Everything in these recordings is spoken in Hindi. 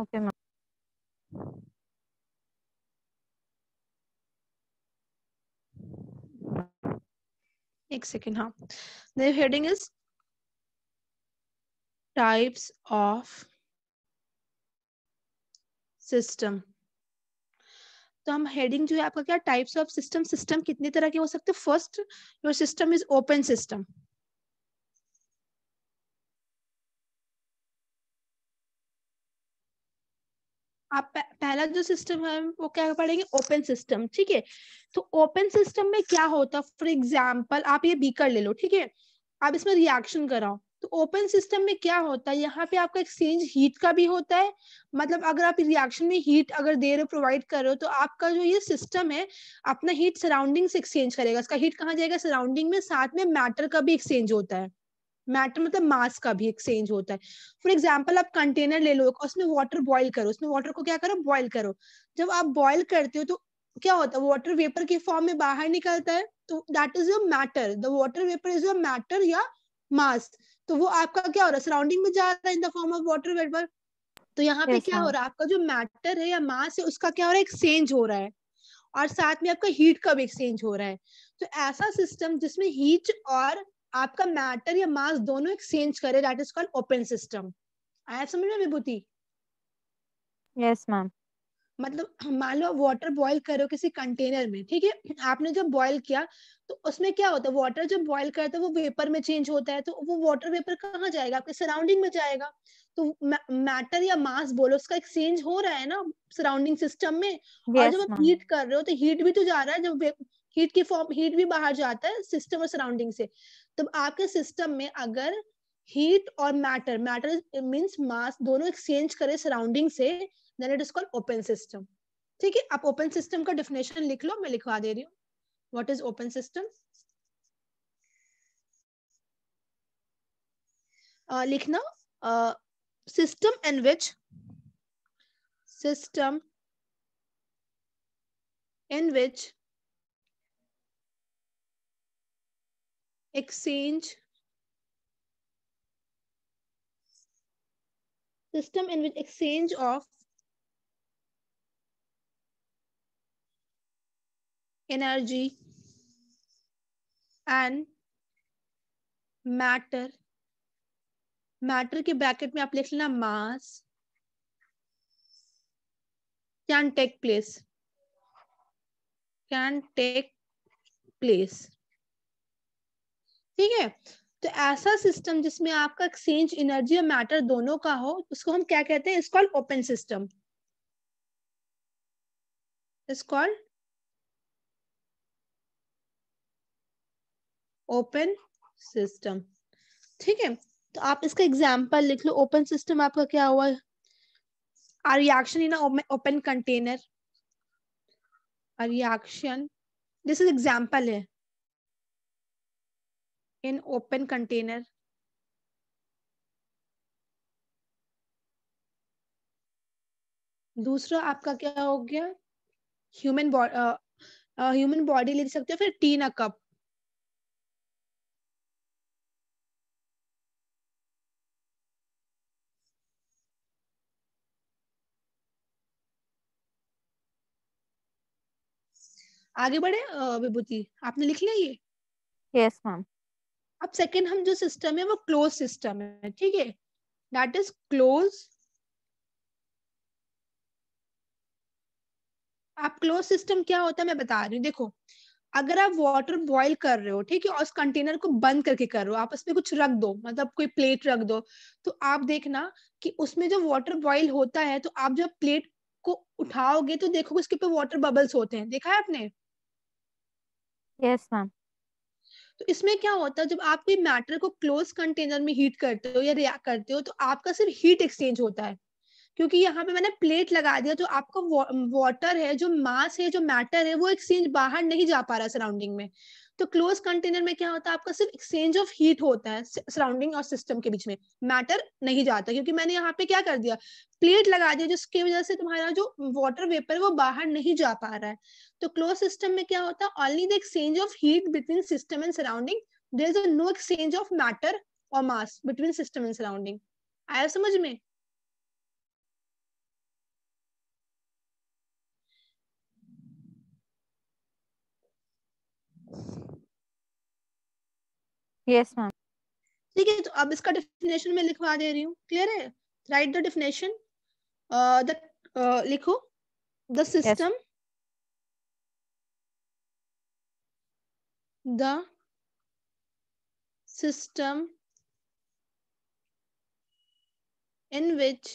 ओके मैम एक सेकेंड हाँ the heading is types of system तो हम हेडिंग जो है आपका क्या टाइप्स ऑफ सिस्टम सिस्टम कितने तरह के हो सकते हैं first your system is open system आप पहला जो सिस्टम है वो क्या पढ़ेंगे ओपन सिस्टम ठीक है तो ओपन सिस्टम में क्या होता है फॉर एग्जाम्पल आप ये बीकर ले लो ठीक है आप इसमें रिएक्शन कराओ तो ओपन सिस्टम में क्या होता है यहाँ पे आपका एक्सचेंज हीट का भी होता है मतलब अगर आप रिएक्शन में हीट अगर दे रहे हो प्रोवाइड कर रहे हो तो आपका जो ये सिस्टम है अपना हीट सराउंडिंग से एक्सचेंज करेगा इसका हीट कहाँ जाएगा सराउंडिंग में साथ में मैटर का भी एक्सचेंज होता है मैटर मतलब मास का भी एक्सचेंज होता है फॉर एग्जाम्पल आप कंटेनर ले लो उसमें वाटर बॉयल करो उसमें वाटर को क्या करो बॉयल करो जब आप बॉयल करते हो तो क्या होता है वाटर वेपर के फॉर्म में बाहर निकलता है तो that is your matter the water vapour is your matter या मास तो वो आपका क्या हो रहा है सराउंडिंग में जा रहा है in the form of water vapour तो यहाँ पे क्या हो रहा है आपका जो मैटर है या मास है उसका क्या हो रहा है एक्सचेंज हो रहा है और साथ में आपका हीट का भी एक्सचेंज हो रहा है तो ऐसा सिस्टम जिसमें हीट और आपका मैटर या मास दोनों एक्सचेंज करे that is called open system आया समझ में विभूति यस मैम मतलब मान लो वाटर बॉईल करो किसी कंटेनर में ठीक है आपने जब बॉईल किया तो उसमें क्या होता है वाटर जब बॉईल करता है वो वेपर में चेंज होता है तो वो वाटर वेपर कहाँ जाएगा आपके सराउंडिंग में जाएगा तो मैटर या मास बोलो उसका एक्सचेंज हो रहा है ना सराउंडिंग सिस्टम में yes, और जब आप हीट कर रहे हो तो हीट भी तो जा रहा है जब हीट की फॉर्म हीट भी बाहर जाता है सिस्टम और सराउंडिंग से तो आपके सिस्टम में अगर हीट और मैटर मैटर मीन्स मास दोनों एक्सचेंज करें सराउंडिंग से then it is called open system ठीक है आप ओपन सिस्टम का डेफिनेशन लिख लो मैं लिखवा दे रही हूँ वॉट इज ओपन सिस्टम लिखना system in which system in which exchange system in which exchange of energy and matter matter के ब्रैकेट में आप लिख लेना mass can take place can take place ठीक है तो ऐसा सिस्टम जिसमें आपका एक्सचेंज एनर्जी और मैटर दोनों का हो उसको हम क्या कहते हैं is called open system is called open system ठीक है तो आप इसका एग्जाम्पल लिख लो ओपन सिस्टम आपका क्या हुआ or reaction in open container reaction this is example है in open container दूसरा आपका क्या हो गया ह्यूमन ह्यूमन बॉडी ले सकते हो फिर टीना कप आगे बढ़े विभूति आपने लिख लिया ये यस yes, मैम अब सेकेंड हम जो सिस्टम है वो क्लोज सिस्टम है ठीक है दैट इज क्लोज आप क्लोज सिस्टम क्या होता है मैं बता रही हूँ देखो अगर आप वाटर बॉईल कर रहे हो ठीक है और उस कंटेनर को बंद करके कर रहे हो आप उसमें कुछ रख दो मतलब कोई प्लेट रख दो तो आप देखना कि उसमें जब वाटर बॉईल होता है तो आप जब प्लेट को उठाओगे तो देखोगे उसके ऊपर वाटर बबल्स होते हैं देखा है आपने यस yes, मैम तो इसमें क्या होता है जब आप कोई मैटर को क्लोज कंटेनर में हीट करते हो या रिएक्ट करते हो तो आपका सिर्फ हीट एक्सचेंज होता है क्योंकि यहाँ पे मैंने प्लेट लगा दिया तो आपका वाटर है जो मास है जो मैटर है वो एक्सचेंज बाहर नहीं जा पा रहा सराउंडिंग में तो क्लोज कंटेनर में क्या होता है आपका सिर्फ एक्सचेंज ऑफ हीट होता है सराउंडिंग और सिस्टम के बीच में मैटर नहीं जाता क्योंकि मैंने यहाँ पे क्या कर दिया प्लेट लगा दिया जिसकी वजह से तुम्हारा जो वाटर वेपर वो बाहर नहीं जा पा रहा है तो क्लोज सिस्टम में क्या होता है only the exchange of heat between system and surrounding there is no exchange of matter और mass between system and surrounding आया समझ में यस मैम ठीक है तो अब इसका डेफिनेशन में लिखवा दे रही हूँ क्लियर है राइट द डेफिनेशन द लिखो the system the system in which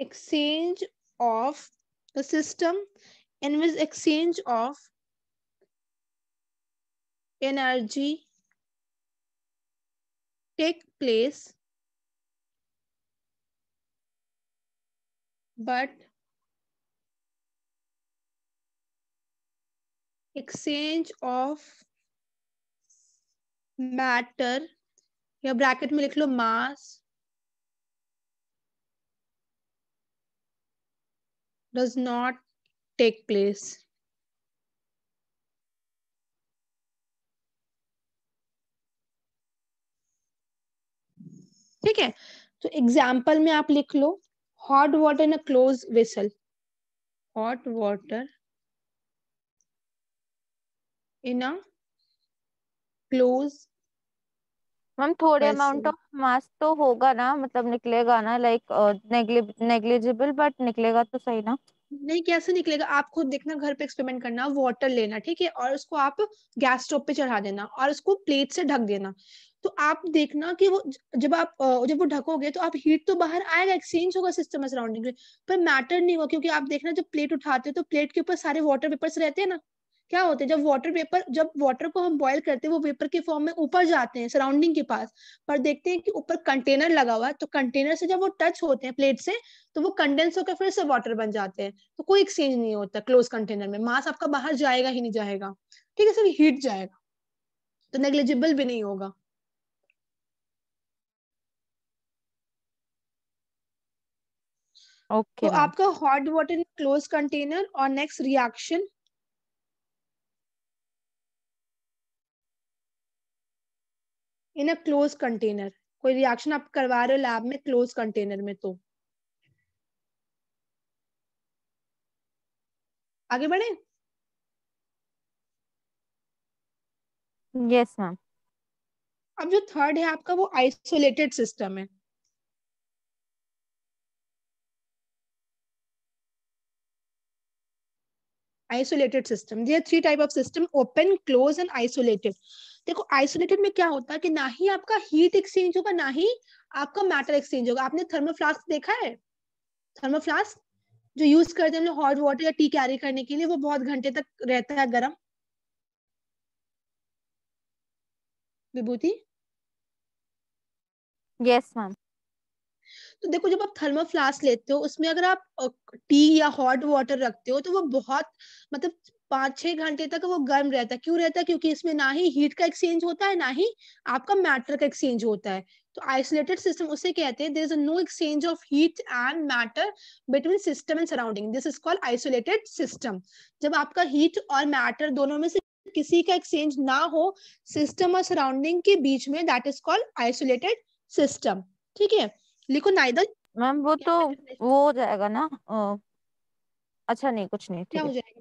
exchange of the system in which exchange of energy take place but exchange of matter your bracket mein likh mass does not take place ठीक है तो एग्जाम्पल में आप लिख लो hot water in a close vessel hot water in a close ma'am थोड़े अमाउंट ऑफ मास तो होगा ना मतलब निकलेगा ना लाइक नेग्लिजिबल बट निकलेगा तो सही ना नहीं कैसे निकलेगा आप खुद देखना घर पे एक्सपेरिमेंट करना वाटर लेना ठीक है और उसको आप गैस स्टोव पे चढ़ा देना और उसको प्लेट से ढक देना तो आप देखना कि वो जब आप जब वो ढकोगे तो आप हीट तो बाहर आएगा एक्सचेंज होगा सिस्टम में सराउंडिंग पर मैटर नहीं होगा क्योंकि आप देखना जब प्लेट उठाते हो तो प्लेट के ऊपर सारे वाटर पेपर्स रहते हैं ना क्या होते हैं जब वाटर पेपर जब वाटर को हम बॉयल करते हैं वो पेपर के फॉर्म में ऊपर जाते हैं सराउंडिंग के पास पर देखते हैं कि ऊपर कंटेनर लगा हुआ है तो कंटेनर से जब वो टच होते हैं प्लेट से तो वो कंडेंस होकर फिर से वाटर बन जाते हैं तो कोई एक्सचेंज नहीं होता क्लोज कंटेनर में मास आपका बाहर जाएगा ही नहीं जाएगा ठीक है सिर्फ हीट जाएगा तो नेग्लिजिबल भी नहीं होगा ओके तो आपका hot water in close container और next reaction in a close container कोई रिएक्शन आप करवा रहे हो लैब में क्लोज कंटेनर में तो आगे बढ़े यस yes, मैम अब जो थर्ड है आपका वो आइसोलेटेड सिस्टम है isolated system there three type of system open close and isolated देखो आइसोलेटेड में क्या होता है कि ना ही आपका हीट एक्सचेंज होगा ना ही आपका मैटर एक्सचेंज होगा आपने थर्मोफ्लास्क देखा है थर्मोफ्लास्क जो यूज करते हैं हॉट वाटर या टी कैरी करने के लिए वो बहुत घंटे तक रहता है गर्म विभूति यस मैम तो देखो जब आप थर्मो फ्लास्क लेते हो उसमें अगर आप टी या हॉट वाटर रखते हो तो वो बहुत मतलब पांच छह घंटे तक वो गर्म रहता है क्यों रहता है क्योंकि इसमें ना ही हीट का एक्सचेंज होता है ना ही आपका मैटर का एक्सचेंज होता है तो आइसोलेटेड सिस्टम उसे कहते हैं there is a no exchange of heat and matter between system and surrounding this is called isolated system जब आपका हीट और मैटर दोनों में से किसी का एक्सचेंज ना हो सिस्टम और सराउंडिंग के बीच में that is called isolated system ठीक है लिखो नाइदर मैम वो तो वो हो जाएगा ना अच्छा नहीं कुछ नहीं क्या हो जाएगा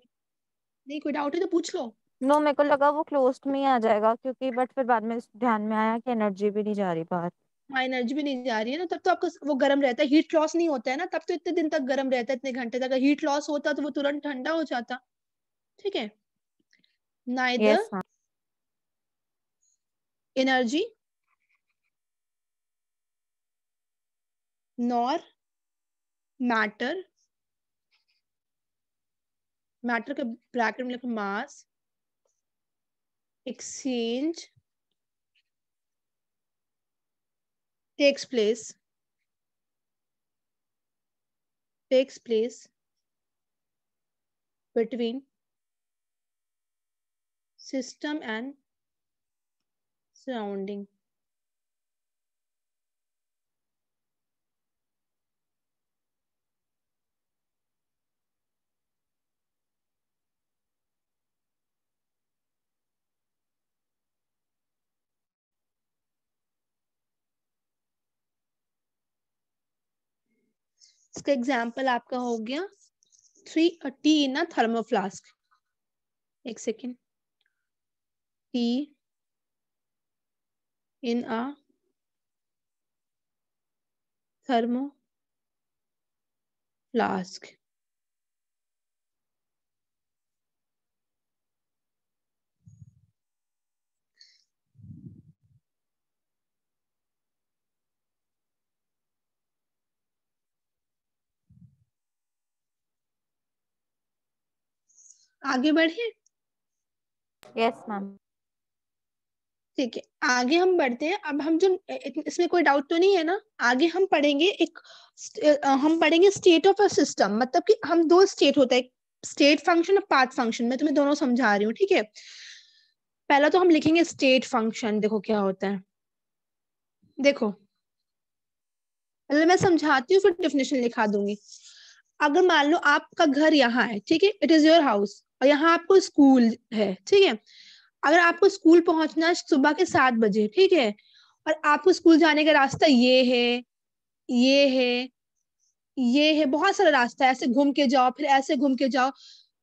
नहीं कोई डाउट है तो पूछ लो नो मेरे को लगा वो क्लोज्ड में ही आ जाएगा क्योंकि बट फिर बाद में ध्यान में आया कि एनर्जी भी नहीं जा रही बाहर हाँ एनर्जी भी नहीं जा रही है ना तब तो आपका वो गर्म रहता है हीट लॉस नहीं होता है ना तब तो इतने दिन तक गर्म रहता है इतने घंटे तक हीट लॉस होता तो वो तुरंत ठंडा हो जाता ठीक है neither energy nor matter matter. के ब्रैकेट में लिखो mass takes place takes place between system and surrounding इसका एग्जाम्पल आपका हो गया three tea in a thermo flask एक second tea in a thermo flask आगे बढ़े यस मैम ठीक है आगे हम बढ़ते हैं अब हम जो इसमें कोई डाउट तो नहीं है ना आगे हम पढ़ेंगे एक हम पढ़ेंगे स्टेट ऑफ अ सिस्टम मतलब कि हम दो स्टेट होता है स्टेट फंक्शन और पाथ फंक्शन मैं तुम्हें दोनों समझा रही हूँ ठीक है पहला तो हम लिखेंगे स्टेट फंक्शन देखो क्या होता है देखो पहले मैं समझाती हूँ फिर डेफिनेशन लिखा दूंगी अगर मान लो आपका घर यहाँ है ठीक है इट इज योर हाउस और यहाँ आपको स्कूल है ठीक है अगर आपको स्कूल पहुंचना है सुबह के सात बजे ठीक है और आपको स्कूल जाने का रास्ता ये है ये है ये है बहुत सारा रास्ता है ऐसे घूम के जाओ फिर ऐसे घूम के जाओ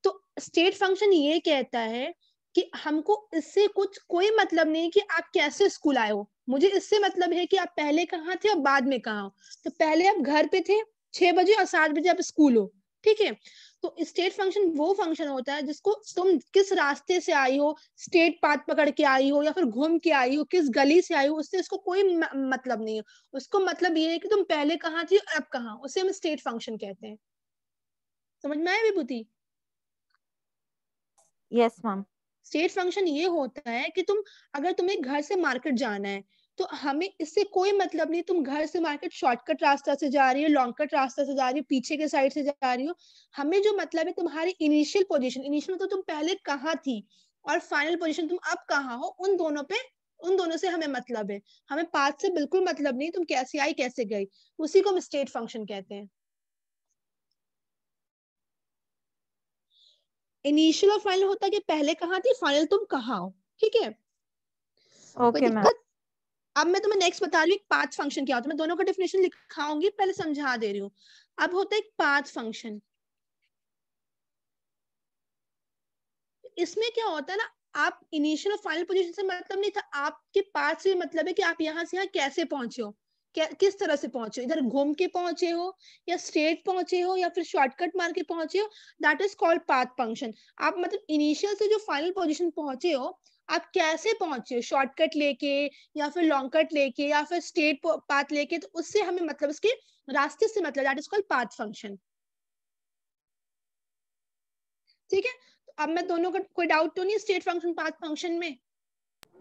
तो स्टेट फंक्शन ये कहता है कि हमको इससे कुछ कोई मतलब नहीं कि आप कैसे स्कूल आए हो मुझे इससे मतलब है कि आप पहले कहाँ थे और बाद में कहा हो तो पहले आप घर पे थे छह बजे और सात बजे आप स्कूल हो ठीक है तो स्टेट फंक्शन वो फंक्शन होता है जिसको तुम किस रास्ते से आई हो स्टेट पाथ पकड़ के आई हो या फिर घूम के आई हो किस गली से आई हो उससे इसको कोई मतलब नहीं है उसको मतलब ये है कि तुम पहले कहाँ थी अब कहाँ उसे हम स्टेट फंक्शन कहते हैं समझ में आया Vibhuti yes ma'am state function ये होता है कि तुम अगर तुम्हें घर से मार्केट जाना है तो हमें इससे कोई मतलब नहीं तुम घर से मार्केट शॉर्टकट रास्ता से जा रही हो लॉन्ग कट रास्ता से जा रही हो पीछे के साइड से जा रही हो हमें जो मतलब है तुम्हारी इनिशियल पोजिशन इनिशियल तो तुम पहले कहाँ थी और फाइनल पोजिशन तुम अब कहाँ हो उन दोनों पे उन दोनों से हमें मतलब है हमें पाथ से बिल्कुल मतलब नहीं तुम कैसे आई कैसे गई उसी को हम स्टेट फंक्शन कहते हैं इनिशियल और फाइनल होता कि पहले कहाँ थी फाइनल तुम कहाँ हो ठीक है ओके okay, मैम अब मैं तुम्हें नेक्स्ट बता रही हूँ पाथ फंक्शन क्या होता है मैं दोनों का डेफिनेशन लिखाऊंगी पहले समझा दे रही हूँ अब होता है एक पाथ फंक्शन इसमें क्या होता है ना आप इनिशियल और फाइनल पोजीशन से मतलब नहीं था आपके पास से मतलब है कि आप यहाँ से यहाँ कैसे पहुंचे हो किस तरह से पहुंचे हो इधर घूम के पहुंचे हो या स्ट्रेट पहुंचे हो या फिर शॉर्टकट मार के पहुंचे हो that is called path function आप मतलब इनिशियल से जो फाइनल पोजीशन पहुंचे हो आप कैसे पहुंचे शॉर्टकट लेके या फिर लॉन्ग कट लेके या फिर स्टेट पाथ लेके तो उससे हमें मतलब उसके रास्ते से मतलब that is called path function ठीक है तो अब मैं दोनों का कोई डाउट तो नहीं स्टेट फंक्शन पाथ फंक्शन में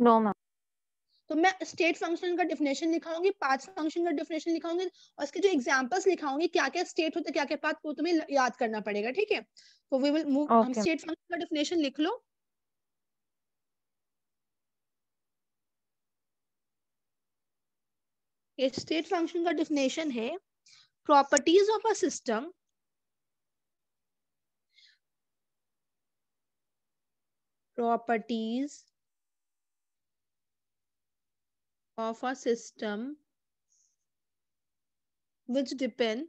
नो मैम तो मैं स्टेट फंक्शन का डेफिनेशन लिखाऊंगी पाथ फंक्शन का डेफिनेशन लिखाऊंगी और इसके जो एग्जांपल्स लिखाऊंगी क्या क्या स्टेट होते क्या क्या पाथ वो तुम्हें याद करना पड़ेगा ठीक है तो we will move state function का डेफिनेशन लिख लो स्टेट फंक्शन का डिफिनेशन है properties of a system properties of a system which depend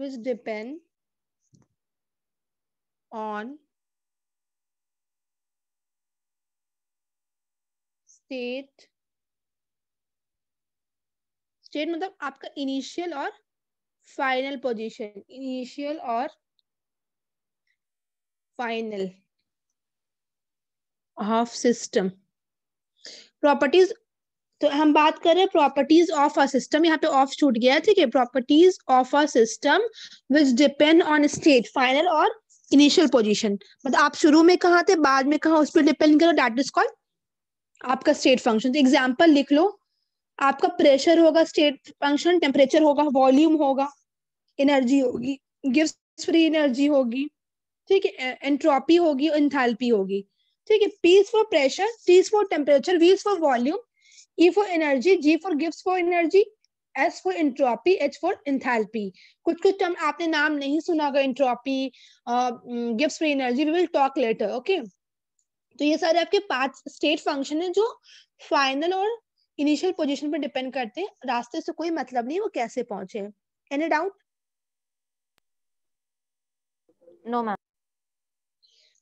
which depend on state state मतलब आपका इनिशियल और फाइनल पोजीशन इनिशियल और फाइनल ऑफ सिस्टम प्रॉपर्टीज तो हम बात कर रहे हैं प्रॉपर्टीज ऑफ अ सिस्टम यहाँ पे ऑफ छूट गया ठीक है properties of a system which depend on state final और इनिशियल पोजीशन मतलब आप शुरू में कहा थे बाद में कहा उस पर डिपेंड करो दैट इज कॉल्ड आपका स्टेट फंक्शन तो एग्जाम्पल लिख लो आपका प्रेशर होगा स्टेट फंक्शन टेम्परेचर होगा वॉल्यूम होगा एनर्जी होगी गिव्स फ्री एनर्जी होगी ठीक है एंट्रोपी होगी और इंथैल्पी होगी ठीक है पीस फॉर प्रेशर सीज for temperature V for volume E for energy G for गिफ्ट for energy S for entropy H for enthalpy कुछ कुछ टर्म आपने नाम नहीं सुना होगा इंट्रोपी गिफ्ट free energy we will talk later okay तो ये सारे आपके पांच स्टेट फंक्शन है जो फाइनल और इनिशियल पोजीशन पर डिपेंड करते हैं रास्ते से कोई मतलब नहीं वो कैसे पहुंचे एनी डाउट नो मैम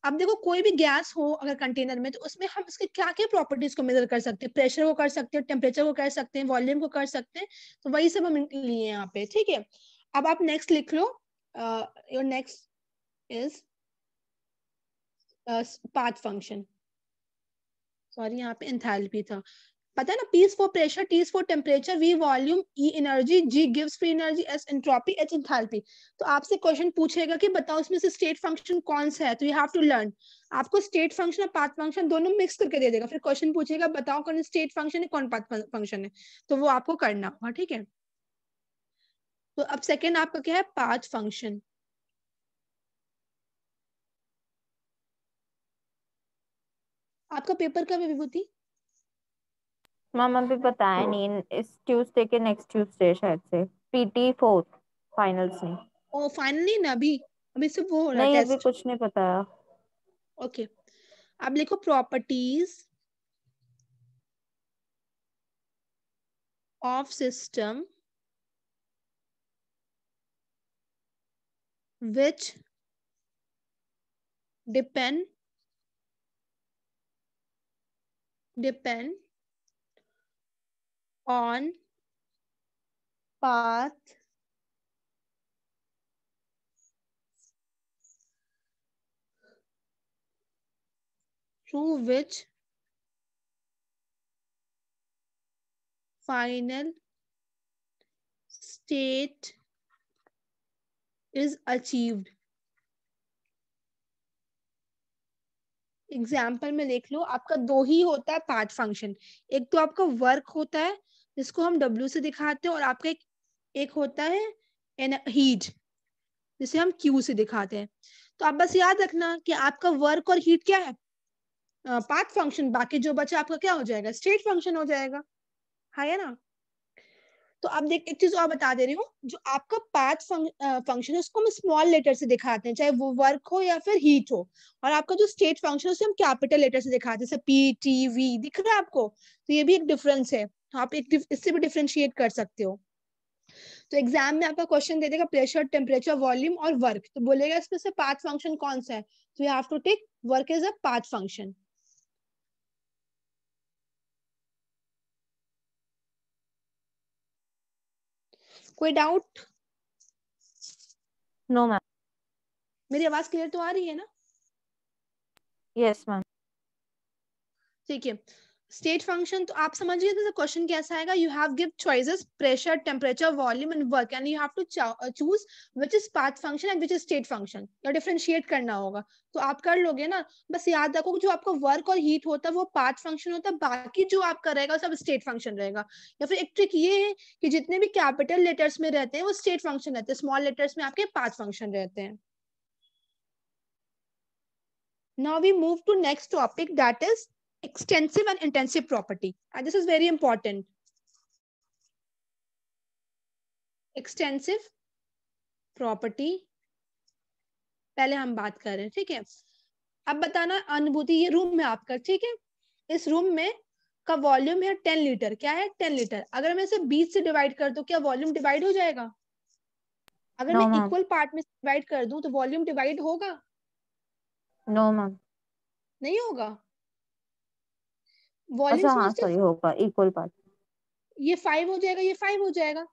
अब देखो कोई भी गैस हो अगर कंटेनर में तो उसमें हम उसके क्या क्या प्रॉपर्टीज को मेजर कर सकते हैं प्रेशर को कर सकते हैं टेम्परेचर को कर सकते हैं वॉल्यूम को कर सकते हैं तो वही सब हम लिए यहाँ पे ठीक है अब आप नेक्स्ट लिख लो your next is path function sorry यहाँ पे इंथैल्पी था पता है ना P for pressure T for temperature V volume E energy G गिव्स free energy S entropy H enthalpy तो आपसे क्वेश्चन पूछेगा कि बताओ उसमें से स्टेट फंक्शन कौन सा है तो यू हैव टू लर्न आपको स्टेट फंक्शन और पाथ फंक्शन दोनों मिक्स करके दे देगा फिर क्वेश्चन पूछेगा बताओ कौन स्टेट फंक्शन है कौन पाथ फंक्शन है तो वो आपको करना होगा ठीक है तो अब सेकेंड आपका क्या है पाथ फंक्शन आपका पेपर कब है विभूति मैम अभी पता है तो- नहीं इस ट्यूसडे के नेक्स्ट ट्यूसडे शायद से पीटी फोर्थ फाइनल्स नहीं ओ फाइनल नहीं ना अभी अभी सिर्फ वो हो रहा नहीं अभी कुछ नहीं पता ओके अब लिखो properties of system which depend depend on path through which final state is achieved. Example में देख लो आपका दो ही होता है पार्ट फंक्शन एक तो आपका वर्क होता है जिसको हम डब्ल्यू से दिखाते हैं और आपका एक एक होता है एन हीट जिसे हम क्यू से दिखाते हैं तो आप बस याद रखना कि आपका वर्क और हीट क्या है पार्ट फंक्शन बाकी जो बचा आपका क्या हो जाएगा स्टेट फंक्शन हो जाएगा हाँ है ना तो आप देख एक चीज और बता दे रही हूँ जो आपका पाथ फंक्शन है उसको हम स्मॉल लेटर से दिखाते हैं चाहे वो वर्क हो या फिर हीट हो और आपका जो स्टेट फंक्शन है उसे हम कैपिटल लेटर से दिखाते हैं जैसे पी टी वी दिख रहा है आपको तो ये भी एक डिफरेंस है तो आप एक इससे भी डिफ्रेंशिएट कर सकते हो तो एग्जाम में आपका क्वेश्चन दे देगा प्रेशर टेम्परेचर वॉल्यूम और वर्क तो बोलेगा इसमें से पाथ फंक्शन कौन सा है तो you have to take work is a path function कोई डाउट नो मैम मेरी आवाज क्लियर तो आ रही है ना यस मैम ठीक है स्टेट फंक्शन तो आप समझिए तो क्वेश्चन कैसा आएगा you have give choices pressure temperature volume and work and you have to choose which is path function and which is state function या डिफ्रेंशिएट करना होगा तो आप कर लोगे ना बस याद रखो जो आपका वर्क और हीट होता है वो पाथ फंक्शन होता है बाकी जो आपका रहेगा सब स्टेट फंक्शन रहेगा या फिर एक ट्रिक ये है कि जितने भी कैपिटल लेटर्स में रहते हैं वो स्टेट फंक्शन रहते हैं स्मॉल लेटर्स में आपके पाथ फंक्शन रहते हैं now we move to next topic that is extensive and intensive property. And this is very important. Extensive property. पहले हम बात कर रहे हैं ठीक है अब बताना अनुभूति ये रूम में आपका ठीक है इस रूम में का वॉल्यूम है टेन लीटर क्या है टेन लीटर अगर मैं इसे बीस से डिवाइड कर दू क्या वॉल्यूम डिवाइड हो जाएगा अगर no, मैं इक्वल पार्ट में डिवाइड कर दू तो वॉल्यूम डिवाइड होगा नो no, मैम नहीं होगा वॉल्यूम अच्छा हाँ सॉरी होगा इक्वल पार्ट ये फाइव हो जाएगा ये फाइव हो जाएगा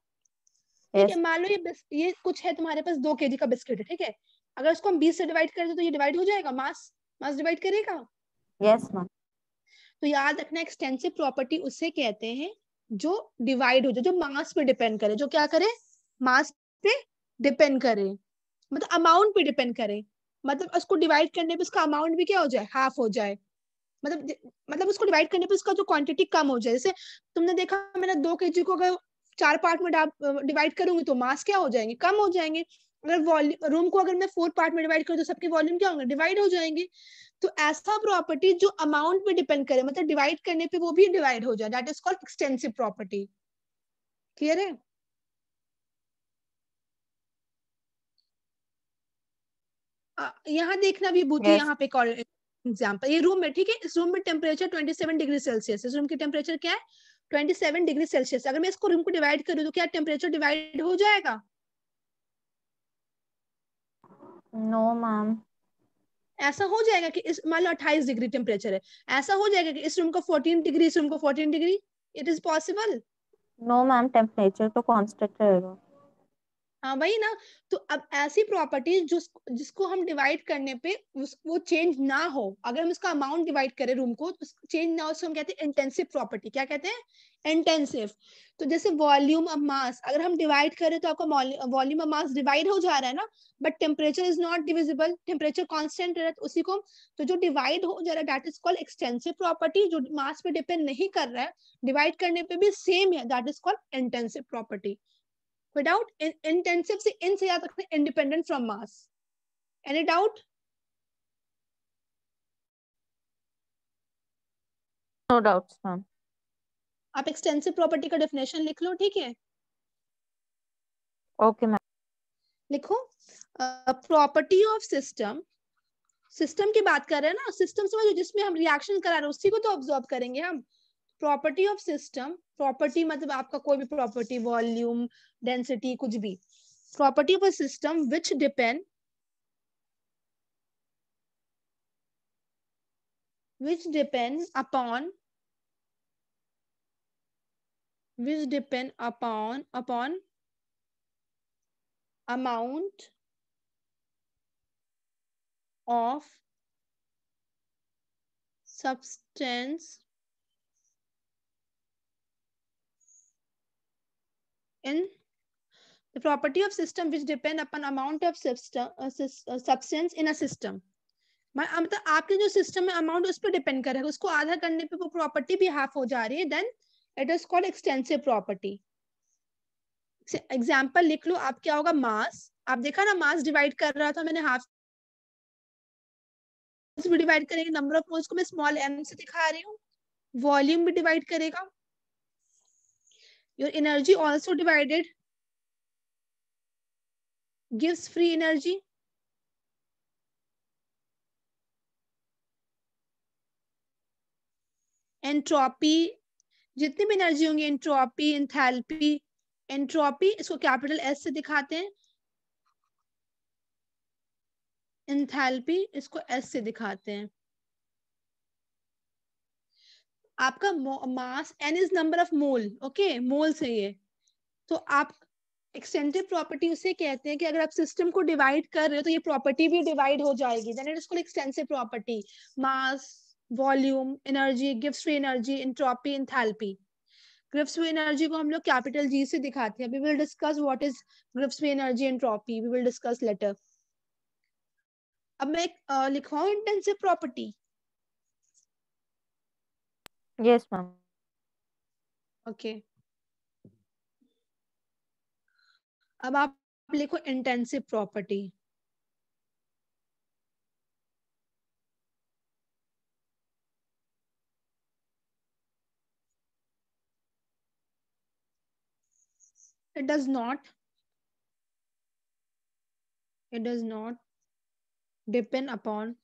ठीक है मान लो ये ये कुछ है तुम्हारे पास दो केजी का बिस्किट है ठीक है अगर इसको हम बीस से डिवाइड कर दे तो ये डिवाइड हो जाएगा मास मास डिवाइड करेगा यस मैम तो याद रखना एक्सटेंसिव प्रॉपर्टी उसे कहते हैं जो डिवाइड हो जाए जो मास पे डिपेंड करे जो क्या करे मास पे डिपेंड करे मतलब अमाउंट पे डिपेंड करे मतलब उसको डिवाइड करने पे उसका अमाउंट भी क्या हो जाए हाफ हो जाए मतलब मतलब उसको डिवाइड करने पे उसका जो क्वांटिटी कम हो जाए जैसे तुमने देखा मैंने दो के को अगर चार पार्ट में डिवाइड करूंगी तो मास क्या हो जाएंगे कम हो जाएंगे अगर वॉल्यूम रूम को अगर मैं फोर पार्ट में डिवाइड करूँ तो सबके वॉल्यूम क्या होंगे डिवाइड हो जाएंगे तो ऐसा प्रॉपर्टी जो अमाउंट पे डिपेंड करे मतलब डिवाइड करने पे वो भी डिवाइड हो जाए that is called extensive property clear है यहाँ देखना भी बुद्धि yes. यहाँ पे कॉल एग्जाम्पल ये रूम में ठीक है इस रूम में temperature twenty seven degree Celsius इस रूम की टेम्परेचर क्या है ट्वेंटी सेवन डिग्री सेल्सियस अगर मैं इसको रूम को डिवाइड करूँ तो क्या टेम्परेचर डिवाइड हो जाएगा नो no, मैम ऐसा हो जाएगा कि इस मान लो अट्ठाईस डिग्री टेम्परेचर है ऐसा हो जाएगा कि इस रूम को फोर्टीन डिग्री इस रूम को fourteen degree it is possible no ma'am temperature तो कॉन्स्टेंट रहेगा हाँ वही ना तो अब ऐसी प्रॉपर्टीज जो जिसको हम डिवाइड करने पे उस, वो चेंज ना हो अगर हम उसका अमाउंट डिवाइड करें रूम को तो चेंज ना हो उसको हम कहते हैं इंटेंसिव प्रॉपर्टी क्या कहते हैं इंटेंसिव तो जैसे वॉल्यूम ऑफ मास अगर हम डिवाइड करें तो आपका वॉल्यूम ऑफ मास डिवाइड हो जा रहा है ना but temperature is not divisible temperature constant रहता है तो उसी को तो जो डिवाइड हो जा रहा है that is called extensive property जो मास पे डिपेंड नहीं कर रहा है डिवाइड करने पे भी सेम है that is called intensive property without in, intensive से इन से याद रखते independent from mass any doubt no doubts ma'am आप एक्सटेंसिव प्रॉपर्टी का डेफिनेशन लिख लो ठीक है ओके मैम लिखो प्रॉपर्टी ऑफ सिस्टम सिस्टम की बात कर रहे हैं ना सिस्टम से जिसमें हम रिएक्शन करा रहे हैं उसी को तो ऑब्जर्व करेंगे हम प्रॉपर्टी ऑफ सिस्टम प्रॉपर्टी मतलब आपका कोई भी प्रॉपर्टी वॉल्यूम डेंसिटी कुछ भी property of a system which depend which depend upon which depend upon upon amount of substance in the property of system which depend upon amount of system uh, uh substance in a system मतलब आपके जो सिस्टम में अमाउंट उस पर डिपेंड कर रहा है उसको आधा करने पे वो प्रॉपर्टी भी हाफ हो जा रही है then it is called extensive property example लिख लो आप क्या होगा मास आप देखा ना मास डिवाइड कर रहा था मैंने हाफ डिवाइड करेंगे नंबर ऑफ मोल्स को मैं स्मॉल एम से दिखा रही हूँ वॉल्यूम भी डिवाइड करेगा your energy also divided gives free energy entropy जितनी भी एनर्जी होंगी एंट्रोपी इंथैल्पी एंट्रोपी इसको कैपिटल एस से दिखाते हैं इंथैल्पी इसको एस से दिखाते हैं आपका mass N is number of mole okay mole से ये तो आप एक्सटेंटिव प्रॉपर्टी उसे कहते हैं कि अगर आप सिस्टम को डिवाइड कर रहे हो तो ये प्रॉपर्टी भी डिवाइड हो जाएगी then it is called extensive property mass volume energy गिव्स free energy entropy enthalpy Gibbs वे एनर्जी को हम लोग कैपिटल जी से दिखाते हैं we will discuss what is Gibbs वे energy entropy we will discuss later अब मैं लिखवाऊं intensive property Yes, ma'am. Okay. अब आप intensive property. it does not it does not depend upon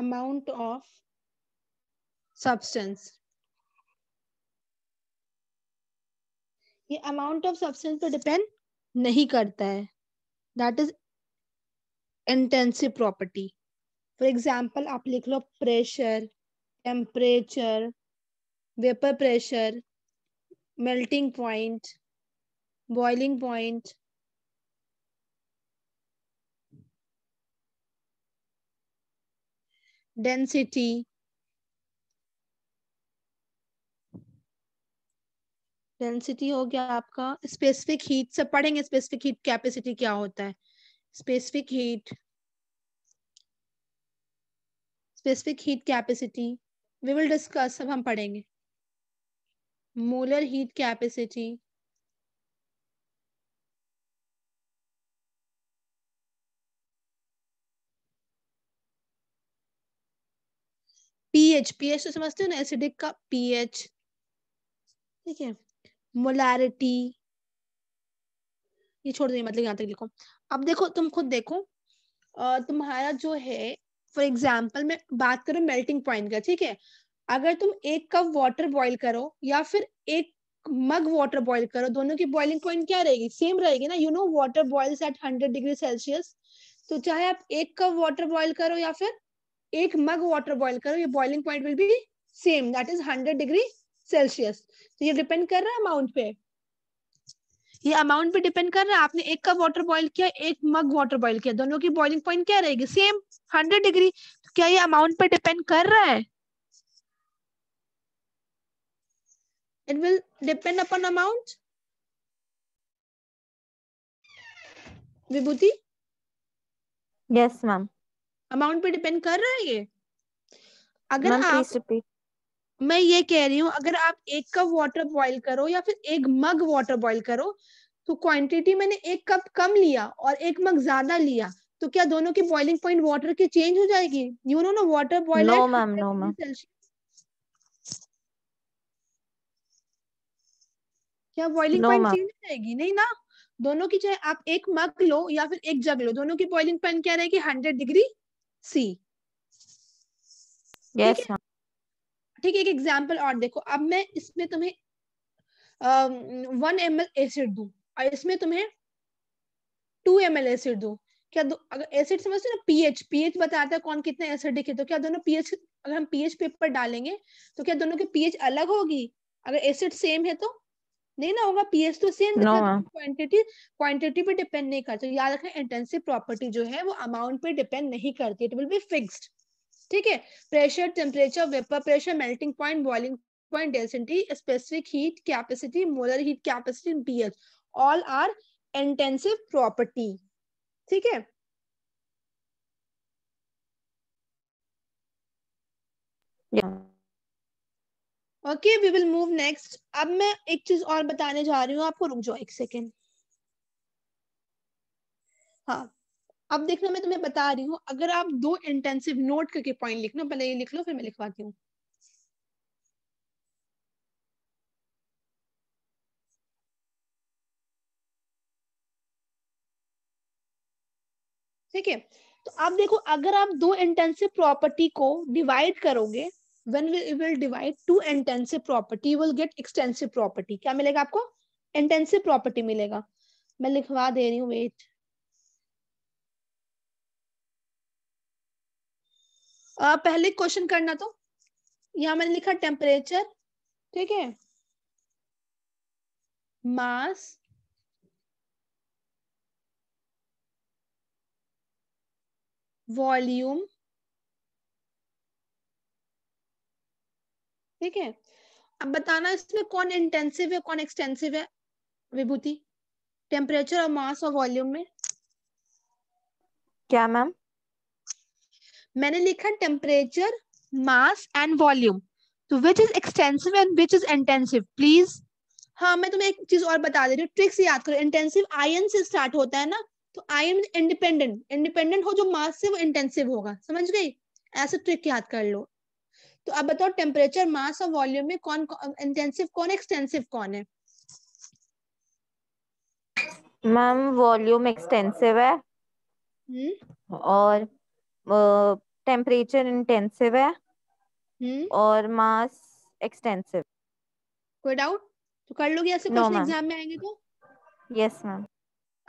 amount of substance ये अमाउंट ऑफ सब्सटेंस पे डिपेंड नहीं करता है that is intensive property for example आप लिख लो pressure temperature vapour pressure melting point boiling point density density हो गया आपका स्पेसिफिक हीट सब पढ़ेंगे स्पेसिफिक हीट कैपेसिटी क्या होता है specific heat specific heat capacity we will discuss सब हम पढ़ेंगे molar heat capacity pH pH तो समझते हो ना एसिडिक का पीएच ठीक है मोलारिटी ये छोड़ दो मतलब यहाँ तक लिखो अब देखो तुम खुद देखो तुम्हारा जो है फॉर एग्जाम्पल मैं बात करू मेल्टिंग पॉइंट का ठीक है अगर तुम एक कप वाटर बॉईल करो या फिर एक मग वाटर बॉईल करो दोनों की बॉइलिंग पॉइंट क्या रहेगी सेम रहेगी ना you know water boils at hundred degree Celsius तो चाहे आप एक कप वाटर बॉईल करो या फिर एक मग वाटर बॉइल करो ये boiling point will be same that is hundred degree Celsius तो ये डिपेंड कर रहा है अमाउंट पे ये अमाउंट पे डिपेंड कर रहा है आपने एक कप वाटर बॉइल किया एक मग वाटर बॉइल किया दोनों की बॉइलिंग पॉइंट क्या रहेगी सेम हंड्रेड डिग्री तो क्या ये अमाउंट पे डिपेंड कर रहा है it will depend upon amount Vibhuti yes ma'am amount पे डिपेंड कर रहा है ये अगर आप मैं ये कह रही हूँ अगर आप एक कप वाटर बॉइल करो या फिर एक मग वाटर बॉइल करो तो क्वांटिटी मैंने एक कप कम लिया और एक मग ज्यादा लिया तो क्या दोनों की बॉइलिंग पॉइंट वाटर की चेंज हो जाएगी यू नो ना water boil no ma'am no ma'am क्या बॉइलिंग पॉइंट चेंज हो जाएगी नहीं ना दोनों की चाहे आप एक मग लो या फिर एक जग लो दोनों की बॉइलिंग पॉइंट क्या रहेगी हंड्रेड डिग्री सी यस ठीक है एक एग्जांपल और देखो अब मैं इसमें तुम्हें वन एम एल एसिड दू और इसमें तुम्हें टू एम एल एसिड दू क्या दो अगर एसिड समझते ना पीएच पीएच बताता है कौन कितने एसिड है तो क्या दोनों पीएच अगर हम पीएच पेपर डालेंगे तो क्या दोनों के पीएच अलग होगी अगर एसिड सेम है तो नहीं ना होगा पीएस तो सेम क्वांटिटी क्वांटिटी पे डिपेंड नहीं करता याद रखना इंटेंसिव प्रॉपर्टी जो है वो अमाउंट पे डिपेंड नहीं करती इट विल बी फिक्स्ड ठीक है pressure temperature vapour pressure melting point boiling point density specific heat capacity molar heat capacity pH all are intensive property ठीक है yeah. Okay we will move next अब मैं एक चीज और बताने जा रही हूँ आपको रुक जाओ एक सेकेंड हाँ अब देखना मैं तुम्हें बता रही हूँ अगर आप दो इंटेंसिव नोट करके पॉइंट लो पहले ये लिख लो फिर मैं लिखवाती हूँ ठीक है तो आप देखो अगर आप दो इंटेंसिव प्रॉपर्टी को डिवाइड करोगे when we will divide two intensive property will get extensive property kya milega aapko intensive property milega main likhwa de rahi hu wait uh, pehle question karna to yahan maine likha temperature theek hai mass volume ठीक है अब बताना इसमें कौन इंटेंसिव है कौन एक्सटेंसिव है विभूति टेम्परेचर और मास और वॉल्यूम में क्या मैम मैंने लिखा टेम्परेचर मास एंड वॉल्यूम तो which is extensive and which is intensive please हाँ मैं तुम्हें एक चीज और बता दे रही हूँ ट्रिक्स याद करो इंटेंसिव आयन से स्टार्ट होता है ना तो आयन इंडिपेंडेंट इंडिपेंडेंट हो जो मास से वो इंटेंसिव होगा समझ गई ऐसे ट्रिक याद कर लो तो अब बताओ टेम्परेचर मास और वॉल्यूम में कौन इंटेंसिव कौन एक्सटेंसिव कौन है मैम वॉल्यूम एक्सटेंसिव है हुँ? हम्म। और टेम्परेचर इंटेंसिव है हुँ? हम्म। और मास एक्सटेंसिव कोई डाउट तो कर लोगे ऐसे क्वेश्चन एग्जाम में आएंगे तो यस मैम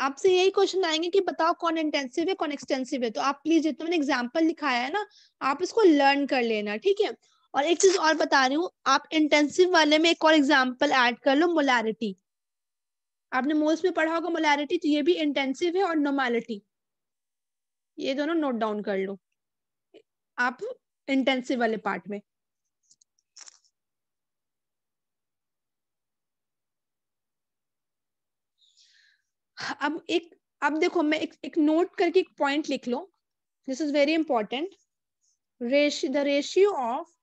आपसे यही क्वेश्चन आएंगे कि बताओ कौन इंटेंसिव है कौन एक्सटेंसिव है तो आप प्लीज जितने मैंने एग्जाम्पल लिखाया है ना आप इसको लर्न कर लेना ठीक है और एक चीज और बता रही हूँ आप इंटेंसिव वाले में एक और एग्जाम्पल एड कर लो मोलैरिटी आपने मोल्स में पढ़ा होगा मोलैरिटी तो ये भी इंटेंसिव है और नोमैलिटी ये दोनों नोट डाउन कर लो आप इंटेंसिव वाले पार्ट में अब एक अब देखो मैं एक एक नोट करके एक पॉइंट लिख लो this is very important ratio the ratio of